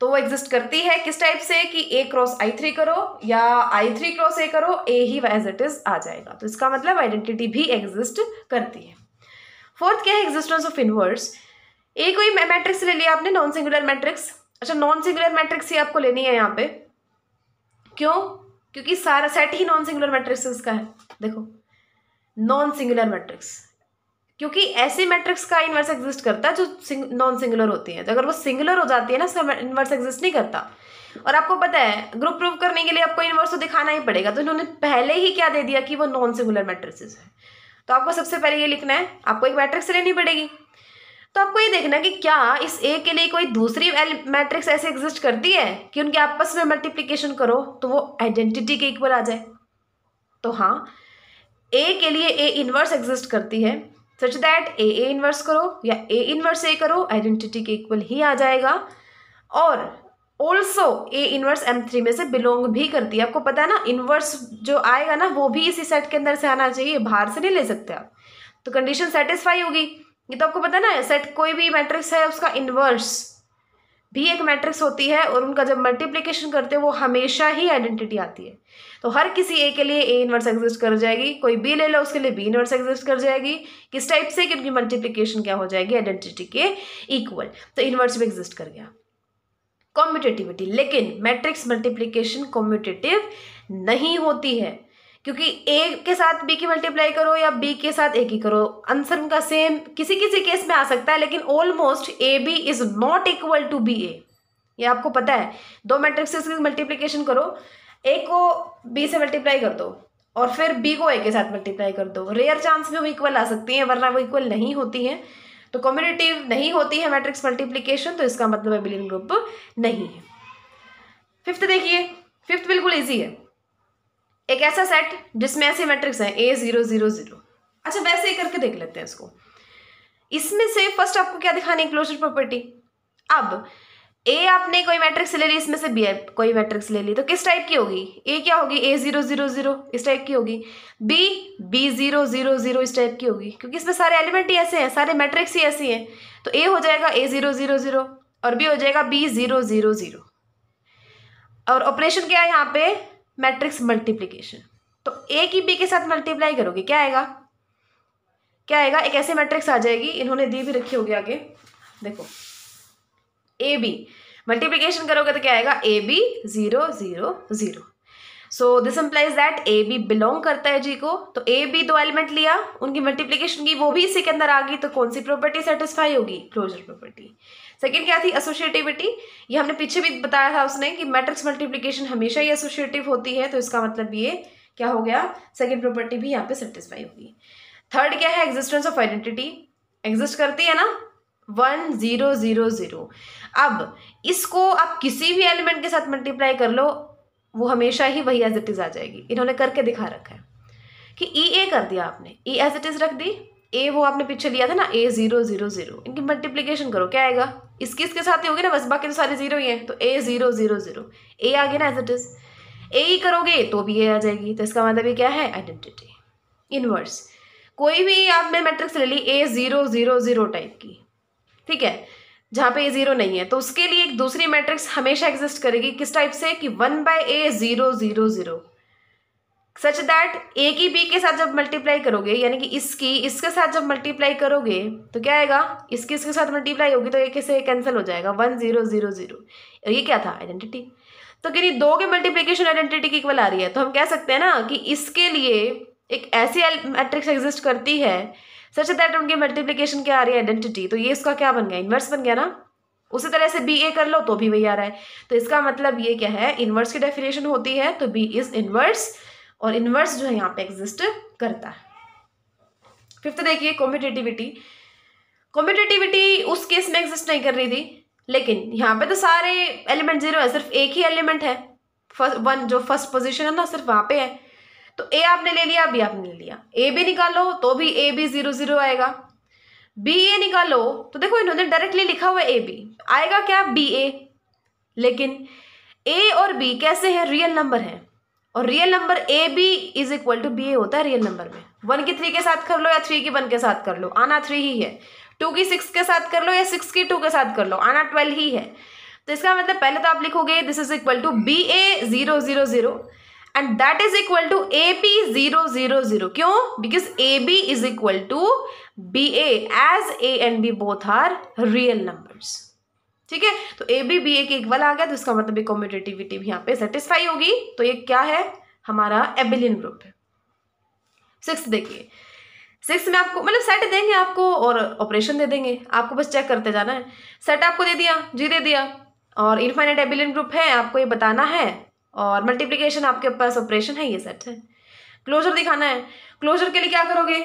तो वो एग्जिस्ट करती है किस टाइप से कि ए क्रॉस आई थ्री करो या आई थ्री क्रॉस ए करो ए ही एज इट इज आ जाएगा तो इसका मतलब आइडेंटिटी भी एग्जिस्ट करती है फोर्थ क्या है एग्जिस्टेंस ऑफ इनवर्स ए कोई मैट्रिक्स ले लिया आपने नॉन सिंगुलर मैट्रिक्स अच्छा नॉन सिंगुलर मैट्रिक्स ही आपको लेनी है यहाँ पे क्यों क्योंकि सारा सेट ही नॉन सिंगुलर मैट्रिक्स का है देखो नॉन सिंगुलर मैट्रिक्स क्योंकि ऐसे मैट्रिक्स का इन्वर्स एग्जिस्ट करता है जो नॉन सिंगुलर होती है तो अगर वो सिंगुलर हो जाती है ना सब इन्वर्स एग्जिस्ट नहीं करता और आपको पता है ग्रुप प्रूव करने के लिए आपको इन्वर्स तो दिखाना ही पड़ेगा तो इन्होंने पहले ही क्या दे दिया कि वो नॉन सिंगुलर मैट्रिक्स है तो आपको सबसे पहले ये लिखना है आपको एक मैट्रिक्स लेनी पड़ेगी तो आपको ये देखना कि क्या इस ए के लिए कोई दूसरी मैट्रिक्स ऐसे एग्जिस्ट करती है कि उनके आपस में मल्टीप्लीकेशन करो तो वो आइडेंटिटी के इक्वल आ जाए तो हाँ ए के लिए ए इन्वर्स एग्जिस्ट करती है सच दैट ए ए इन्वर्स करो या ए इन्वर्स ए करो आइडेंटिटी के इक्वल ही आ जाएगा और also A inverse M three में से बिलोंग भी करती है आपको पता है ना इन्वर्स जो आएगा ना वो भी इसी सेट के अंदर से आना चाहिए बाहर से नहीं ले सकते आप तो कंडीशन सेटिस्फाई होगी ये तो आपको पता है ना सेट कोई भी मैट्रिक्स है उसका इन्वर्स भी एक मैट्रिक्स होती है और उनका जब मल्टीप्लीकेशन करते हैं वो हमेशा ही आइडेंटिटी आती है तो हर किसी ए के लिए ए इनवर्स एग्जिस्ट कर जाएगी कोई बी ले लो उसके लिए बी इनवर्स एग्जिस्ट कर जाएगी किस टाइप से कि उनकी मल्टीप्लीकेशन क्या हो जाएगी आइडेंटिटी के इक्वल तो इनवर्स भी एग्जिस्ट कर गया कॉम्पिटेटिविटी लेकिन मैट्रिक्स मल्टीप्लीकेशन कॉम्पिटेटिव नहीं होती है क्योंकि ए के साथ बी की मल्टीप्लाई करो या बी के साथ ए की करो आंसर उनका सेम किसी किसी केस में आ सकता है लेकिन almost A B is not equal to B A ये आपको पता है दो मैट्रिक्स की मल्टीप्लीकेशन करो ए को बी से मल्टीप्लाई कर दो और फिर बी को ए के साथ मल्टीप्लाई कर दो रेयर चांस में वो इक्वल आ सकती हैं वरना वो इक्वल नहीं होती हैं तो कम्युनिटिव नहीं होती है मैट्रिक्स मल्टीप्लीकेशन तो इसका मतलब एबिलियन ग्रुप नहीं है फिफ्थ देखिए फिफ्थ बिल्कुल ईजी है एक ऐसा सेट जिसमें ऐसे मैट्रिक्स हैं ए ज़ीरो ज़ीरो ज़ीरो अच्छा वैसे ही करके देख लेते हैं इसको इसमें से फर्स्ट आपको क्या दिखाना है क्लोजर प्रॉपर्टी अब ए आपने कोई मैट्रिक्स ले ली इसमें से बी कोई मैट्रिक्स ले ली तो किस टाइप की होगी ए क्या होगी ए जीरो जीरो जीरो इस टाइप की होगी B B zero zero zero इस टाइप की होगी क्योंकि इसमें सारे एलिमेंट ही ऐसे हैं सारे मैट्रिक्स ही ऐसे हैं तो ए हो जाएगा ए जीरो जीरो जीरो और बी हो जाएगा बी जीरो जीरो जीरो और ऑपरेशन क्या है यहाँ पे मैट्रिक्स मल्टीप्लीकेशन तो ए की बी के साथ मल्टीप्लाई करोगे क्या आएगा क्या आएगा एक ऐसी मैट्रिक्स आ जाएगी इन्होंने दी भी रखी होगी आगे देखो ए बी मल्टीप्लीकेशन करोगे तो क्या आएगा A B zero zero zero so this implies that A B belong करता है जी को तो ए बी दो एलिमेंट लिया उनकी मल्टीप्लीकेशन की वो भी इसी के अंदर आ गई तो कौन सी प्रॉपर्टी सेटिस्फाई होगी क्लोजर प्रॉपर्टी सेकेंड क्या थी एसोशिएटिविटी ये हमने पीछे भी बताया था उसने कि मैट्रिक्स मल्टीप्लीकेशन हमेशा ही एसोशिएटिव होती है तो इसका मतलब ये क्या हो गया सेकेंड प्रॉपर्टी भी यहाँ पे सेटिस्फाई होगी थर्ड क्या है एग्जिस्टेंस ऑफ आइडेंटिटी एग्जिस्ट करती है ना वन ज़ीरो ज़ीरो ज़ीरो अब इसको आप किसी भी एलिमेंट के साथ मल्टीप्लाई कर लो वो हमेशा ही वही एज इट इज़ आ जाएगी इन्होंने करके दिखा रखा है कि ई e ए कर दिया आपने ई एज इट इज़ रख दी ए वो आपने पीछे लिया था ना ए ज़ीरो ज़ीरो ज़ीरो इनकी मल्टीप्लीकेशन करो क्या आएगा इसकी इसके साथ ही होगी ना बस बाकी तो सारे ज़ीरो ही हैं तो A zero zero zero A आ गया ना एज इट इज़ ए ही करोगे तो भी ए आ जाएगी तो इसका मतलब ये क्या है आइडेंटिटी इनवर्स कोई भी आपने मैट्रिक्स ले ली A zero zero zero type की ठीक है जहाँ पे ए ज़ीरो नहीं है तो उसके लिए एक दूसरी मैट्रिक्स हमेशा एग्जिस्ट करेगी किस टाइप से कि one by A zero zero zero such that A की बी के साथ जब मल्टीप्लाई करोगे यानी कि इसकी इसके साथ जब मल्टीप्लाई करोगे तो क्या आएगा इसकी इसके साथ मल्टीप्लाई होगी तो एक से कैंसिल हो जाएगा वन ज़ीरो ज़ीरो ज़ीरो ये क्या था आइडेंटिटी तो कि दो के मल्टीप्लीकेशन आइडेंटिटी की इक्वल आ रही है तो हम कह सकते हैं ना कि इसके लिए एक ऐसी मैट्रिक्स एग्जिस्ट करती है सच दैट उनकी मल्टीप्लीकेशन क्या आ रही है आइडेंटिटी तो ये इसका क्या बन गया इन्वर्स बन गया ना उसी तरह से बी ए कर लो तो भी वही आ रहा है तो इसका मतलब ये क्या है इन्वर्स की डेफिनेशन होती है तो बी इज इन्वर्स और इन्वर्स जो है यहाँ पे एग्जिस्ट करता है फिफ्थ तो देखिए कॉम्पिटेटिविटी कॉम्पिटेटिविटी उस केस में एग्जिस्ट नहीं कर रही थी लेकिन यहाँ पे तो सारे एलिमेंट जीरो है सिर्फ एक ही एलिमेंट है फर्स्ट वन जो फर्स्ट पोजिशन है ना सिर्फ वहाँ पे है तो ए आपने ले लिया बी आपने ले लिया ए बी निकालो तो भी ए बी जीरो जीरो आएगा बी ए निकालो तो देखो इन्होंने डायरेक्टली लिखा हुआ ए बी आएगा क्या बी ए लेकिन ए और बी कैसे हैं रियल नंबर हैं और real number A B is equal to B A होता है रियल नंबर में वन की थ्री के साथ कर लो या थ्री की वन के साथ कर लो आना थ्री ही है टू की सिक्स के साथ कर लो या सिक्स की टू के साथ कर लो आना ट्वेल्व ही है तो इसका मतलब पहले तो आप लिखोगे this is equal to B A zero zero zero and that is equal to A B zero zero zero क्यों because A B is equal to B A as A and B both are real ठीक है तो ए बी बी ए के इक्वल आ गया तो इसका मतलब कॉम्पिटेटिविटी भी यहाँ पे सेटिस्फाई होगी तो ये क्या है हमारा एबिलियन ग्रुप है सिक्स देखिए सिक्स में आपको मतलब सेट देंगे आपको और ऑपरेशन दे देंगे आपको बस चेक करते जाना है सेट आपको दे दिया जी दे दिया और इनफाइनेट एबिलियन ग्रुप है आपको ये बताना है और मल्टीप्लीकेशन आपके पास ऑपरेशन है ये सेट है क्लोजर दिखाना है क्लोजर के लिए क्या करोगे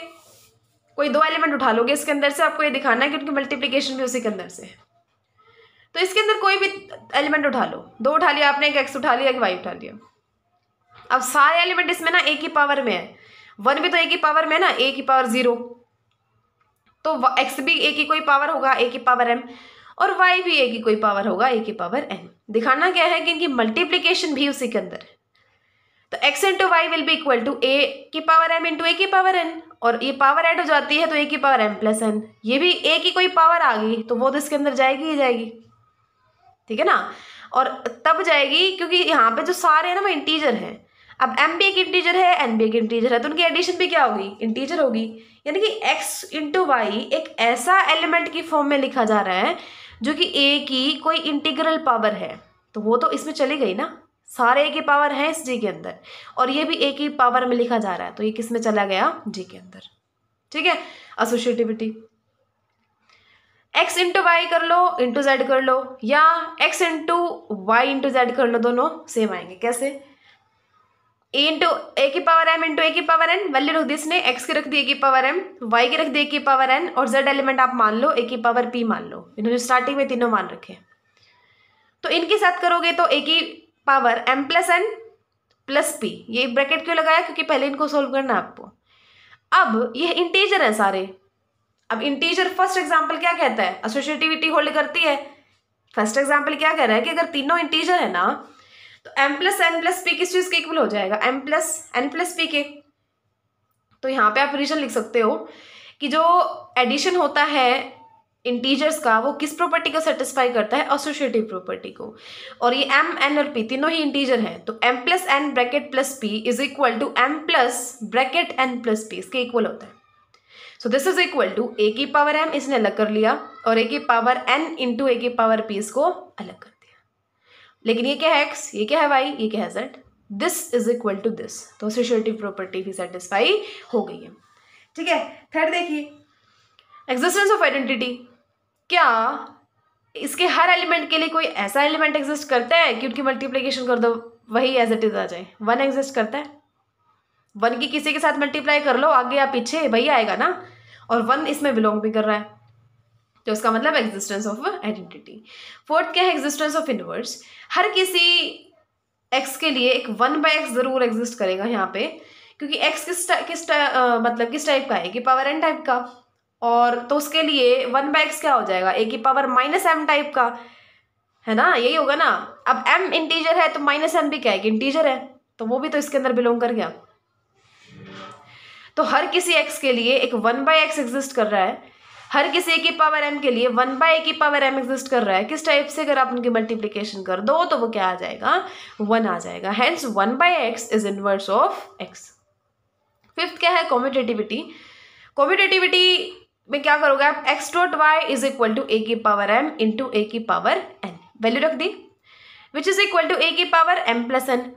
कोई दो एलिमेंट उठा लोगे इसके अंदर से आपको ये दिखाना है क्योंकि मल्टीप्लीकेशन भी उसी के अंदर से है तो इसके अंदर कोई भी एलिमेंट उठा लो दो उठा लिया आपने एक एक्स उठा लिया एक वाई उठा लिया अब सारे एलिमेंट इसमें ना एक ही पावर में है वन भी तो एक ही पावर में है ना एक ही पावर जीरो तो एक्स भी एक ही कोई पावर होगा एक ही पावर एम और वाई भी ए की कोई पावर होगा ए की पावर एन दिखाना क्या है कि इनकी मल्टीप्लीकेशन भी उसी के अंदर है तो एक्स इंटू वाई विल भी इक्वल टू ए की पावर एम इंटू ए की पावर एन और ये पावर एड हो जाती है तो ए की पावर एम प्लस एन ये भी ए की कोई पावर आ गई तो वो तो इसके अंदर जाएगी ही जाएगी ठीक है ना और तब जाएगी क्योंकि यहाँ पे जो सारे हैं ना वो इंटीजर हैं अब एम भी एक इंटीजर है एन भी एक इंटीजर है तो उनकी एडिशन भी क्या होगी इंटीजर होगी यानी कि एक्स इंटू वाई एक ऐसा एलिमेंट की फॉर्म में लिखा जा रहा है जो कि ए की कोई इंटीग्रल पावर है तो वो तो इसमें चली गई ना सारे ए की पावर है इस जी के अंदर और ये भी ए की पावर में लिखा जा रहा है तो ये किस में चला गया जी के अंदर ठीक है एसोशिएटिविटी एक्स इंटू वाई कर लो इंटू जेड कर लो या X into Y into Z कर लो दोनों सेम आएंगे कैसे ए इंटू ए की पावर एम इंटू ए की पावर एन वैल्यू रख दी इसने एक्स की रख दी ए की पावर एम वाई की रख दी ए की पावर एन और जेड एलिमेंट आप मान लो ए की पावर पी मान लो इन्होंने स्टार्टिंग में तीनों मान रखे तो इनके साथ करोगे तो ए की power M plus N plus P ये ब्रैकेट क्यों लगाया क्योंकि पहले इनको सोल्व करना है आपको अब ये इंटीजर है सारे अब इंटीजर फर्स्ट एग्जाम्पल क्या कहता है एसोशिएटिविटी होल्ड करती है फर्स्ट एग्जाम्पल क्या कह रहा है कि अगर तीनों इंटीजर है ना तो M plus N plus P किस चीज़ के इक्वल हो जाएगा M plus N plus P के तो यहाँ पे आप रीजन लिख सकते हो कि जो एडिशन होता है इंटीजर्स का वो किस प्रॉपर्टी को सेटिस्फाई करता है एसोसिएटिव प्रॉपर्टी को और ये एम एन और पी तीनों ही इंटीजर हैं तो M plus N bracket plus P is equal to M plus bracket N plus P इसके इक्वल होता है so this is equal to A की पावर एम इसने अलग कर लिया और ए की पावर एन इंटू ए की पावर पी इसको अलग कर लेकिन ये क्या है एक्स ये क्या है वाई ये क्या है Z this is equal to this तो सिक्योरिटी प्रॉपर्टी भी सेटिस्फाई हो गई है ठीक है थर्ड देखिए एग्जिस्टेंस ऑफ आइडेंटिटी क्या इसके हर एलिमेंट के लिए कोई ऐसा एलिमेंट एग्जिस्ट करता है कि उनकी मल्टीप्लीकेशन कर दो वही एज इट इज आ जाए वन एग्जिस्ट करता है वन की किसी के साथ मल्टीप्लाई कर लो आगे या पीछे वही आएगा ना और वन इसमें बिलोंग भी कर रहा है तो उसका मतलब एग्जिस्टेंस ऑफ आइडेंटिटी फोर्थ क्या है एग्जिस्टेंस ऑफ इनवर्स हर किसी एक्स के लिए एक वन बाय एक्स ज़रूर एग्जिस्ट करेगा यहाँ पे क्योंकि एक्स किस किस आ, मतलब किस टाइप का है कि पावर एन टाइप का और तो उसके लिए वन बाय एक्स क्या हो जाएगा ए की पावर माइनस एम टाइप का है ना यही होगा ना अब एम इंटीजर है तो माइनस एम भी क्या है कि इंटीजर है तो वो भी तो इसके अंदर बिलोंग कर गया तो हर किसी एक्स के लिए एक वन बाय एक्स एग्जिस्ट कर रहा है हर किसी ए की पावर एम के लिए वन बाई ए की पावर एम एग्जिस्ट कर रहा है किस टाइप से अगर आप उनकी मल्टीप्लीकेशन कर दो तो वो क्या आ जाएगा वन आ जाएगा hence one by X is inverse of X fifth क्या है कॉम्पिटेटिविटी कॉम्पिटेटिविटी में क्या करोगे आप X dot Y is equal to A की पावर एम इंटू ए की पावर एन वैल्यू रख दी which is equal to A की पावर एम प्लस एन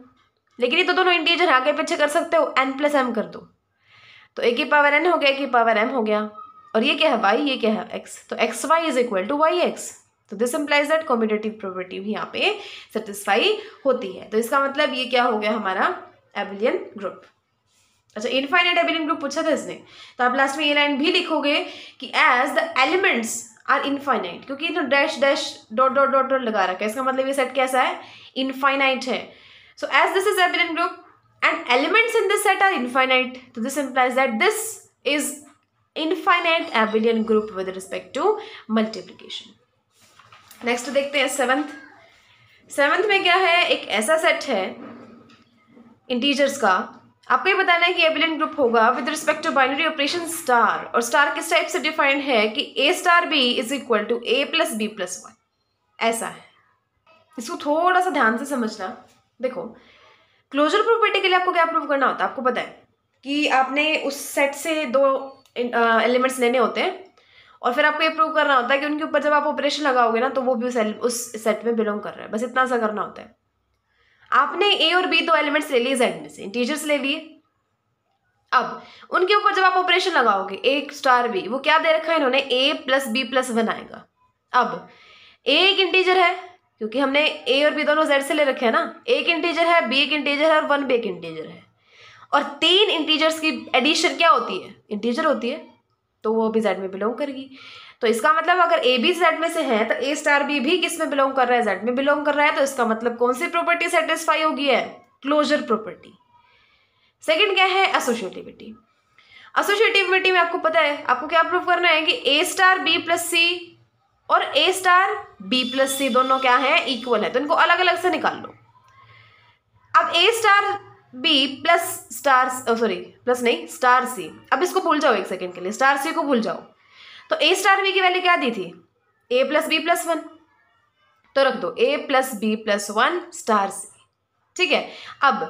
लेकिन ये तो दोनों इंटीजर आगे पीछे कर सकते हो एन प्लस एम कर दो तो ए की पावर एन हो गया ए की पावर एम हो गया और ये क्या है वाई ये क्या है एक्स तो X Y is equal to Y X तो this implies that commutative property भी यहाँ पे सेटिस्फाई होती है तो इसका मतलब ये क्या हो गया हमारा एबिलियन ग्रुप अच्छा इनफाइनाइट एबिलियन ग्रुप पूछा था इसने तो आप लास्ट में ये लाइन भी लिखोगे कि as the elements are infinite क्योंकि इन्होंने dash dash dot dot dot dot लगा रखा है इसका मतलब ये सेट कैसा है इनफाइनाइट है so as this is abelian group and elements in this set are infinite तो this implies that this is infinite abelian group with respect to multiplication next देखते हैं सेवंथ सेवंथ में क्या है एक ऐसा सेट है इंटीजर्स का आपको ये बताना है कि एबिलियन ग्रुप होगा with respect to binary operation star और स्टार किस टाइप से डिफाइंड है कि A star B is equal to A plus B plus one ऐसा है इसको थोड़ा सा ध्यान से समझना देखो क्लोजर प्रॉपर्टी के लिए आपको क्या प्रूव करना होता है आपको पता है कि आपने उस सेट से दो एलिमेंट्स लेने होते हैं और फिर आपको ये प्रूव करना होता है कि उनके ऊपर जब आप ऑपरेशन लगाओगे ना तो वो भी उस उस सेट में बिलोंग कर रहा है बस इतना सा करना होता है आपने ए और बी दो एलिमेंट्स ले लिए जेड में से इंटीजर्स ले लिए अब उनके ऊपर जब आप ऑपरेशन लगाओगे ए स्टार बी वो क्या दे रखा है इन्होंने A plus B plus one आएगा अब ए एक इंटीजर है क्योंकि हमने ए और बी दोनों जेड से ले रखे हैं ना एक इंटीजर है बी एक इंटीजर है और वन बी एक इंटीजर है और तीन इंटीजर्स की एडिशन क्या होती है इंटीजर होती है तो वो भी जेड में बिलोंग करेगी तो इसका मतलब अगर ए बी जेड में से है तो ए स्टार बी भी किस में बिलोंग कर रहा है जेड में बिलोंग कर रहा है तो इसका मतलब कौन सी प्रॉपर्टी सेटिस्फाई होगी है क्लोजर प्रॉपर्टी सेकेंड क्या है एसोशिएटिविटी एसोशिएटिविटी में आपको पता है आपको क्या प्रूव करना है कि A star B plus C और ए स्टार बी प्लस सी दोनों क्या है इक्वल है तो इनको अलग अलग से निकाल लो अब ए star B plus star sorry plus नहीं स्टार सी अब इसको भूल जाओ एक सेकेंड के लिए स्टार सी को भूल जाओ तो ए स्टार बी की वैल्यू क्या दी थी A plus B plus one तो रख दो A plus B plus one star C ठीक है अब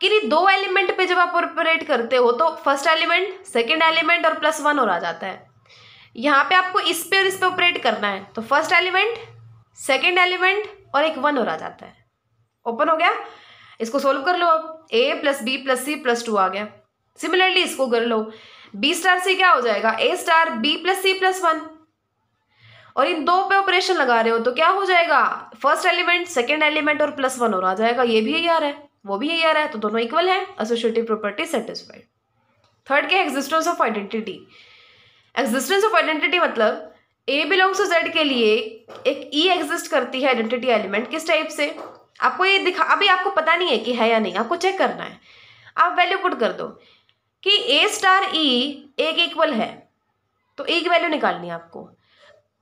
किन्हीं दो एलिमेंट पे जब आप ऑपरेट करते हो तो फर्स्ट एलिमेंट सेकेंड एलिमेंट और प्लस वन और आ जाता है यहाँ पे आपको इस पे और इस पे ऑपरेट करना है तो फर्स्ट एलिमेंट सेकेंड एलिमेंट और एक वन और आ जाता है ओपन हो गया इसको सोल्व कर लो अब a plus B plus c plus two आ गया सिमिलरली इसको कर लो बी स्टार से क्या हो जाएगा a star B plus c plus one और इन दो पे ऑपरेशन लगा रहे हो तो क्या हो जाएगा फर्स्ट एलिमेंट सेकेंड एलिमेंट और प्लस वन और आ जाएगा ये भी यार है वो भी यार है तो दोनों इक्वल है एसोसिएटिव प्रॉपर्टी सेटिस्फाइड थर्ड के existence of identity existence of identity मतलब ए बिलोंग्स टू जेड के लिए एक ई e एग्जिस्ट करती है आइडेंटिटी एलिमेंट किस टाइप से आपको ये दिखा अभी आपको पता नहीं है कि है या नहीं आपको चेक करना है आप वैल्यू पुट कर दो कि ए स्टार ई एक इक्वल है तो ए e की वैल्यू निकालनी है आपको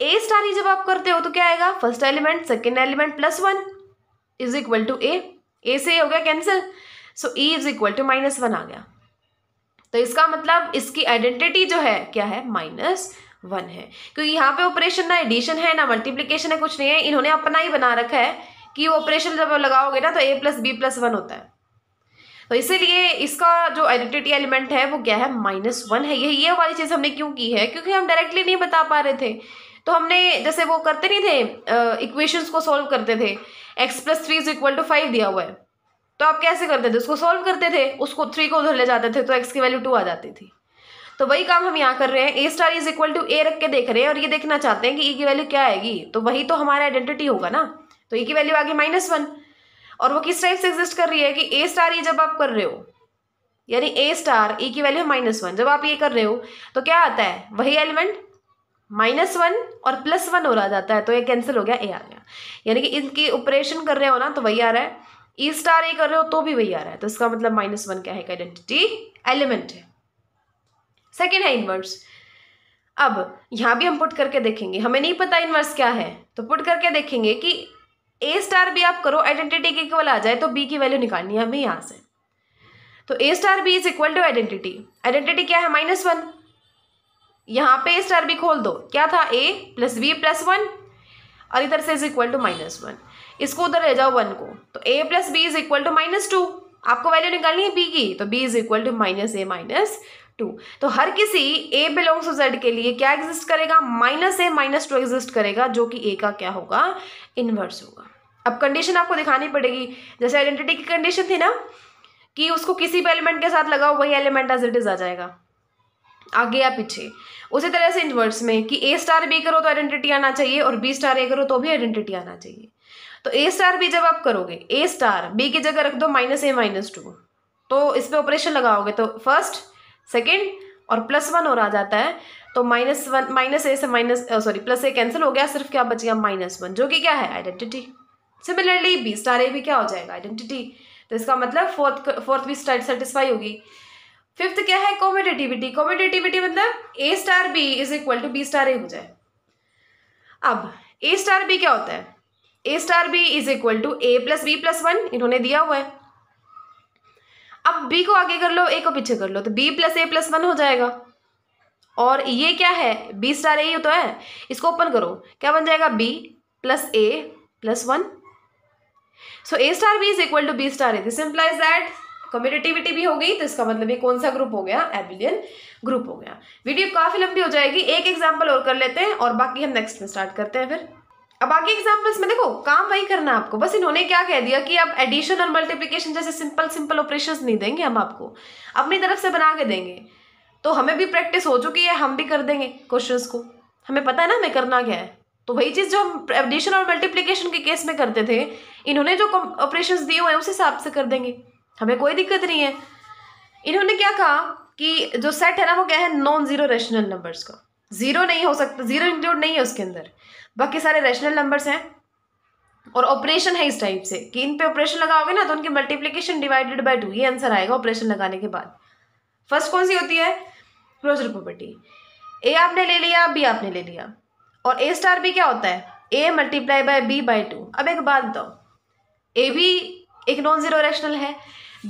ए स्टार ई जब आप करते हो तो क्या आएगा first element second element plus one is equal to a a से हो गया cancel so e is equal to minus one आ गया तो इसका मतलब इसकी आइडेंटिटी जो है क्या है माइनस वन है क्योंकि यहाँ पे ऑपरेशन ना एडिशन है ना मल्टीप्लीकेशन है कुछ नहीं है इन्होंने अपना ही बना रखा है कि ऑपरेशन जब लगाओगे ना तो a plus B plus one होता है तो इसीलिए इसका जो आइडेंटिटी एलिमेंट है वो क्या है माइनस वन है ये ये वाली चीज़ हमने क्यों की है क्योंकि हम डायरेक्टली नहीं बता पा रहे थे तो हमने जैसे वो करते नहीं थे इक्वेशंस को सॉल्व करते थे x plus three is equal to five दिया हुआ है तो आप कैसे करते थे उसको सॉल्व करते थे उसको थ्री को उधर ले जाते थे तो एक्स की वैल्यू टू आ जाती थी तो वही काम हम यहाँ कर रहे हैं a star is equal to a रख के देख रहे हैं और ये देखना चाहते हैं कि ई e की वैल्यू क्या आएगी तो वही तो हमारा आइडेंटिटी होगा ना तो ए e की वैल्यू आ गई माइनस वन और वो किस टाइप से एग्जिस्ट कर रही है कि ए स्टार ये जब आप कर रहे हो यानी ए स्टार ए की वैल्यू माइनस वन जब आप ये कर रहे हो तो क्या आता है वही एलिमेंट माइनस वन और प्लस वन हो रहा जाता है तो ये कैंसिल हो गया ए आ गया यानी कि इनकी ऑपरेशन कर रहे हो ना तो वही आ रहा है ई स्टार ए कर रहे हो तो भी वही आ रहा है तो इसका मतलब माइनस वन क्या है एक आइडेंटिटी एलिमेंट है सेकेंड है इनवर्स अब यहाँ भी हम पुट करके देखेंगे हमें नहीं पता इनवर्स क्या है तो पुट करके देखेंगे कि ए स्टार भी आप करो आइडेंटिटी के इक्वल आ जाए तो बी की वैल्यू निकालनी है हमें यहाँ से तो ए star B is equal to identity identity क्या है माइनस वन यहाँ पे ए स्टार बी खोल दो क्या था a plus B plus one और इधर से is equal to minus one इसको उधर ले जाओ वन को तो a plus b is equal to minus two आपको वैल्यू निकालनी है बी की तो B is equal to minus a minus two तो हर किसी ए बिलोंग्स टू जेड के लिए क्या एग्जिस्ट करेगा minus a minus two exist करेगा जो कि ए का क्या होगा इन्वर्स होगा अब कंडीशन आपको दिखानी पड़ेगी जैसे आइडेंटिटी की कंडीशन थी ना कि उसको किसी भी एलिमेंट के साथ लगाओ वही एलिमेंट एज इट इज आ जाएगा आगे या पीछे उसी तरह से इन्वर्स में कि ए स्टार बी करो तो आइडेंटिटी आना चाहिए और बी स्टार ए करो तो भी आइडेंटिटी आना चाहिए तो ए स्टार बी जब आप करोगे ए स्टार बी की जगह रख दो माइनस ए माइनस टू तो इस पर ऑपरेशन लगाओगे तो फर्स्ट सेकेंड और प्लस वन और आ जाता है तो माइनस वन माइनस ए से minus sorry plus a cancel हो गया सिर्फ क्या बच गया माइनस वन जो कि क्या है identity similarly b star a भी क्या हो जाएगा आइडेंटिटी तो इसका मतलब फोर्थ फोर्थ भी स्टार सेटिस्फाई होगी फिफ्थ क्या है कॉम्पिटेटिविटी कॉम्पिटेटिविटी मतलब a star B is equal to b star a हो जाए अब ए स्टार बी क्या होता है a star B is equal to A plus B plus one इन्होंने दिया हुआ है अब बी को आगे कर लो ए को पीछे कर लो तो b plus a plus one हो जाएगा और ये क्या है बी स्टार ए तो है इसको ओपन करो क्या बन जाएगा b plus a plus one so a star B is equal to b star a this implies that commutativity भी हो गई तो इसका मतलब ये कौन सा ग्रुप हो गया एबिलियन ग्रुप हो गया वीडियो काफ़ी लंबी हो जाएगी एक एग्जाम्पल और कर लेते हैं और बाकी हम नेक्स्ट में स्टार्ट करते हैं फिर अब बाकी एग्जाम्पल्स में देखो काम वही करना आपको बस इन्होंने क्या कह दिया कि आप एडिशन और मल्टीप्लीकेशन जैसे सिंपल सिंपल ऑपरेशन नहीं देंगे हम आपको अपनी तरफ से बना के देंगे तो हमें भी प्रैक्टिस हो चुकी है हम भी कर देंगे क्वेश्चंस को हमें पता है ना हमें करना क्या है तो वही चीज़ जो हम एडिशन और मल्टीप्लीकेशन के केस में करते थे इन्होंने जो ऑपरेशन दिए हुए हैं उस हिसाब से कर देंगे हमें कोई दिक्कत नहीं है इन्होंने क्या कहा कि जो सेट है ना वो क्या है नॉन जीरो रेशनल नंबर्स का जीरो नहीं हो सकता जीरो इंक्लूड नहीं है उसके अंदर बाकी सारे रेशनल नंबर्स हैं और ऑपरेशन है इस टाइप से कि इन पे ऑपरेशन लगाओगे ना तो उनके मल्टीप्लीकेशन डिवाइडेड बाय टू ये आंसर आएगा ऑपरेशन लगाने के बाद फर्स्ट कौन सी होती है क्लोजर प्रॉपर्टी ए आपने ले लिया बी आपने ले लिया और ए स्टार भी क्या होता है a multiply by b by two अब एक बात बताओ ए भी एक नॉन जीरो रेशनल है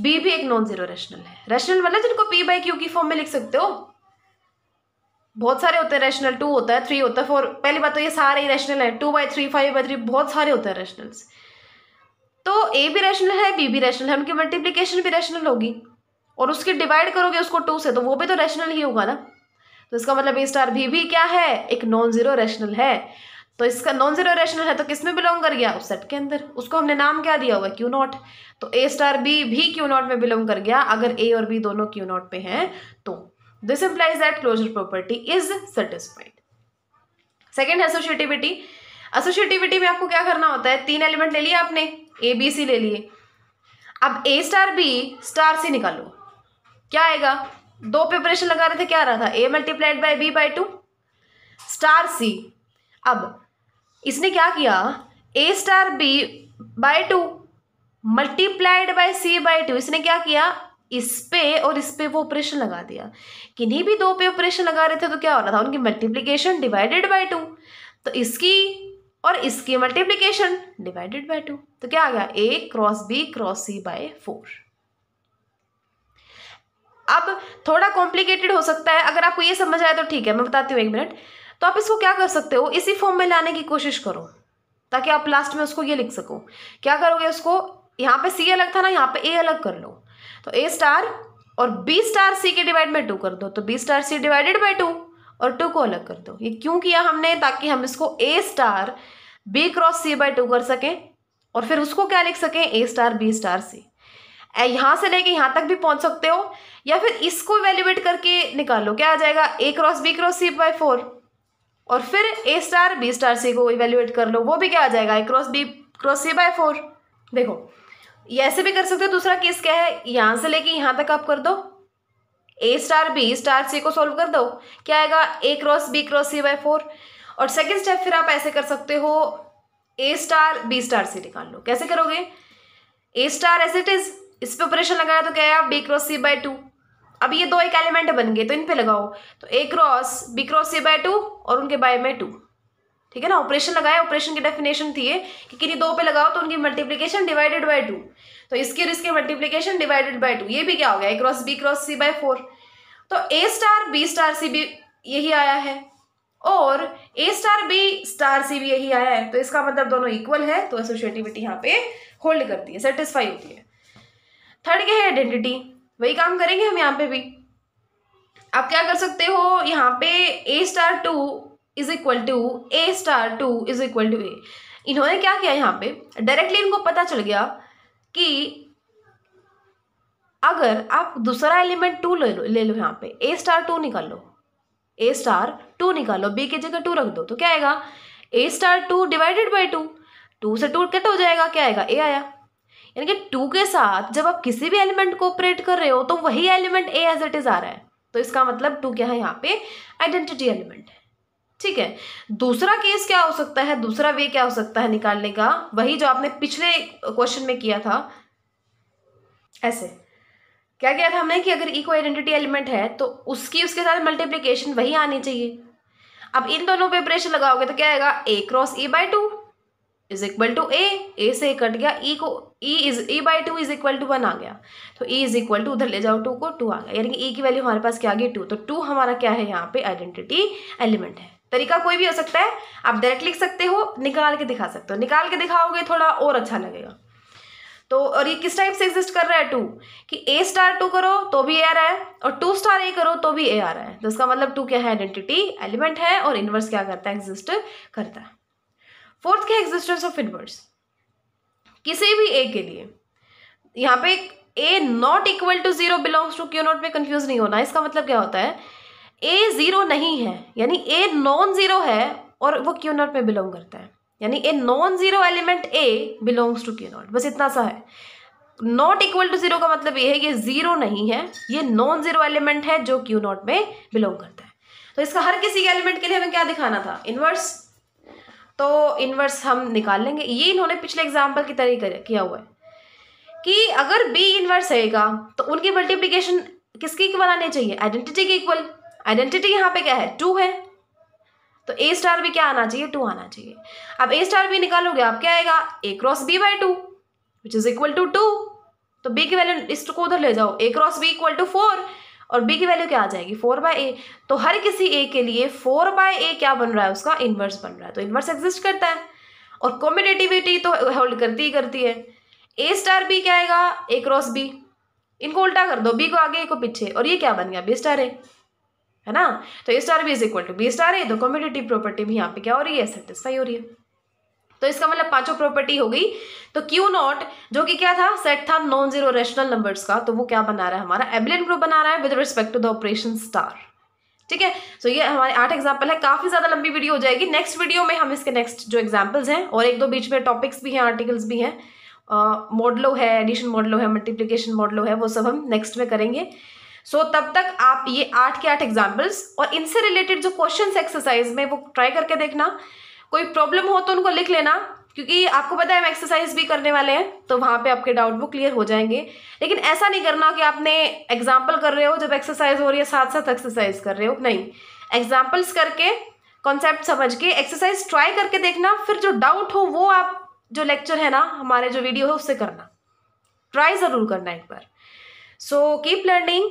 बी भी एक नॉन जीरो रेशनल है रेशनल मतलब जिनको पी बाई क्यू की फॉर्म में लिख सकते हो बहुत सारे होते हैं रैशनल टू होता है थ्री होता है फोर पहली बात तो ये सारे ही रैशनल है two by three five by three बहुत सारे होते हैं रैशनल्स तो ए भी रैशनल है बी भी रैशनल है उनकी मल्टीप्लीकेशन भी रैशनल होगी और उसकी डिवाइड करोगे उसको टू से तो वो भी तो रैशनल ही होगा ना तो इसका मतलब ए स्टार बी भी क्या है एक नॉन ज़ीरो रैशनल है तो इसका नॉन ज़ीरो रैशनल है तो किस में बिलोंग कर गया उस सेट के अंदर उसको हमने नाम क्या दिया हुआ क्यू नॉट तो ए स्टार बी भी क्यू नॉट में बिलोंग कर गया अगर ए और बी दोनों क्यू नॉट पे हैं तो This implies that closure property is satisfied. Second associativity. Associativity में आपको क्या करना होता है तीन एलिमेंट ले लिए आपने ए बी सी ले लिए अब ए स्टार बी स्टार सी निकालो क्या आएगा दो प्रिपरेशन लगा रहे थे क्या रहा था a multiplied by b by two star सी अब इसने क्या किया a star b by two multiplied by c by two इसने क्या किया इस पे और इस पे वो ऑपरेशन लगा दिया किन्हीं भी दो पे ऑपरेशन लगा रहे थे तो क्या हो रहा था उनकी मल्टीप्लीकेशन डिवाइडेड बाय टू तो इसकी और इसकी मल्टीप्लीकेशन डिवाइडेड बाय टू तो क्या आ गया a cross B cross c by four अब थोड़ा कॉम्प्लिकेटेड हो सकता है अगर आपको ये समझ आए तो ठीक है मैं बताती हूँ एक मिनट तो आप इसको क्या कर सकते हो इसी फॉर्म में लाने की कोशिश करो ताकि आप लास्ट में उसको ये लिख सको क्या करोगे उसको यहाँ पे सी अलग था ना यहाँ पे ए अलग कर लो तो ए स्टार और बी स्टार सी के डिवाइड में टू कर दो तो b star c divided by two और टू को अलग कर दो ये क्यों किया हमने ताकि हम इसको a star b cross c by two कर सकें और फिर उसको क्या लिख सकें a star b star c यहाँ से लेके यहाँ तक भी पहुँच सकते हो या फिर इसको वैल्यूएट करके निकालो क्या आ जाएगा a cross B cross c by four और फिर a star b star c को इवेल्यूएट कर लो वो भी क्या आ जाएगा a cross B cross c by four देखो ये ऐसे भी कर सकते हो दूसरा केस क्या है यहां से लेके यहां तक आप कर दो a star b star c को सॉल्व कर दो क्या आएगा a cross B cross c by four और सेकेंड स्टेप फिर आप ऐसे कर सकते हो a star b star c निकाल लो कैसे करोगे a star as it is इस पर ऑपरेशन लगाया तो क्या है आप b cross c by two अब ये दो एक एलिमेंट बन गए तो इन पे लगाओ तो ए cross B cross c by two और उनके बाय में टू ठीक है ना ऑपरेशन लगाया ऑपरेशन की डेफिनेशन थी है कि किन्हीं दो पे लगाओ तो उनकी मल्टीप्लीकेशन डिवाइडेड बाई टू तो इसके और इसके मल्टीप्लीकेशन डिवाइडेड बाई टू ये भी क्या हो गया a cross B cross c by four तो ए स्टार बी स्टार सी भी यही आया है और ए स्टार बी स्टार सी भी यही आया है तो इसका मतलब दोनों इक्वल है तो एसोशिएटिविटी यहाँ पे होल्ड करती है सेटिस्फाई होती है थर्ड क्या है आइडेंटिटी वही काम करेंगे हम यहाँ पे भी आप क्या कर सकते हो यहाँ पे a star two is equal to a star two is equal to a इन्होंने क्या किया यहाँ पे डायरेक्टली इनको पता चल गया कि अगर आप दूसरा एलिमेंट टू ले लो ले लो यहाँ पे ए स्टार टू निकाल लो ए स्टार टू निकाल लो बी की जगह टू रख दो तो क्या आएगा a star two divided by two two से टू कट हो जाएगा क्या आएगा ए आया यानी कि टू के साथ जब आप किसी भी एलिमेंट को ऑपरेट कर रहे हो तो वही element a as it is आ रहा है तो इसका मतलब टू क्या है यहाँ पे आइडेंटिटी एलिमेंट है ठीक है दूसरा केस क्या हो सकता है दूसरा वे क्या हो सकता है निकालने का वही जो आपने पिछले क्वेश्चन में किया था ऐसे क्या किया था हमने कि अगर इको आइडेंटिटी एलिमेंट है तो उसकी उसके साथ मल्टीप्लीकेशन वही आनी चाहिए अब इन दोनों पे प्रेशर लगाओगे तो क्या आएगा a cross a by two is equal to a a से कट गया ई e को e is e by two is equal to one आ गया तो ई इज इक्वल टू उधर ले जाओ टू को टू आ गया यानी कि ई e की वैल्यू हमारे पास क्या आ गई टू तो टू हमारा क्या है यहाँ पे आइडेंटिटी एलिमेंट है तरीका कोई भी हो सकता है आप डायरेक्ट लिख सकते हो निकाल के दिखा सकते हो निकाल के दिखाओगे थोड़ा और अच्छा लगेगा तो और ये किस टाइप से एग्जिस्ट कर रहा है टू कि ए स्टार टू करो तो भी ए आ रहा है और टू स्टार ए करो तो भी ए आ रहा है तो इसका मतलब टू क्या है आइडेंटिटी एलिमेंट है और इनवर्स क्या करता है एग्जिस्ट करता है फोर्थ क्या एग्जिस्टेंस ऑफ इनवर्स किसी भी ए के लिए यहाँ पे a not equal to zero belongs to q not में कंफ्यूज नहीं होना इसका मतलब क्या होता है ए ज़ीरो नहीं है यानी ए नॉन ज़ीरो है और वो क्यू नॉट में बिलोंग करता है यानी a non zero element a belongs to q not बस इतना सा है नॉट इक्वल टू ज़ीरो का मतलब ये है कि ज़ीरो नहीं है ये नॉन ज़ीरो एलिमेंट है जो क्यू नॉट में बिलोंग करता है तो इसका हर किसी के एलिमेंट के लिए हमें क्या दिखाना था इन्वर्स तो इन्वर्स हम निकाल लेंगे ये इन्होंने पिछले एग्जाम्पल की तरह किया हुआ है कि अगर बी इन्वर्स रहेगा तो उनकी मल्टीप्लीकेशन किसकी इक्वल आनी चाहिए आइडेंटिटी के इक्वल आइडेंटिटी यहाँ पे क्या है टू है तो ए स्टार भी क्या आना चाहिए टू आना चाहिए अब ए स्टार भी निकालोगे आप क्या आएगा a cross b by two which is equal to two तो बी की वैल्यू इसको उधर ले जाओ a cross b equal to four और बी की वैल्यू क्या आ जाएगी फोर बाय ए तो हर किसी ए के लिए फोर बाय ए क्या बन रहा है उसका इन्वर्स बन रहा है तो इन्वर्स एग्जिस्ट करता है और कॉम्पिटेटिविटी तो होल्ड करती ही करती है ए स्टार बी क्या आएगा ए क्रॉस बी इनको उल्टा कर दो बी को आगे ए को पीछे और ये क्या बन गया बी स्टार है है ना तो ए star b is equal to b star a तो कॉम्पिटेटिव प्रॉपर्टी भी यहाँ पे क्या हो रही है सेटिस्फाई हो रही है तो इसका मतलब पांचों प्रॉपर्टी हो गई तो क्यू नॉट जो कि क्या था सेट था नॉन जीरो रेशनल नंबर्स का तो वो क्या बना रहा है हमारा एबलेट ग्रुप बना रहा है with respect to the operation star ठीक है सो ये हमारे आठ एग्जाम्पल है काफी ज्यादा लंबी वीडियो हो जाएगी नेक्स्ट वीडियो में हम इसके नेक्स्ट जो एग्जाम्पल्स हैं और एक दो बीच में टॉपिक्स भी हैं आर्टिकल्स भी हैं मॉडलो uh, है एडिशन मॉडलो है मल्टीप्लीकेशन मॉडलो है वो सब हम नेक्स्ट में करेंगे सो तब तक आप ये आठ के आठ एग्जाम्पल्स और इनसे रिलेटेड जो क्वेश्चन एक्सरसाइज में वो ट्राई करके देखना कोई प्रॉब्लम हो तो उनको लिख लेना क्योंकि आपको पता है हम एक्सरसाइज भी करने वाले हैं तो वहाँ पे आपके डाउट वो क्लियर हो जाएंगे लेकिन ऐसा नहीं करना कि आपने एग्जाम्पल कर रहे हो जब एक्सरसाइज हो रही है साथ साथ एक्सरसाइज कर रहे हो नहीं एग्जाम्पल्स करके कॉन्सेप्ट समझ के एक्सरसाइज ट्राई करके देखना फिर जो डाउट हो वो आप जो लेक्चर है ना हमारे जो वीडियो है उससे करना ट्राई ज़रूर करना एक बार सो कीप लर्निंग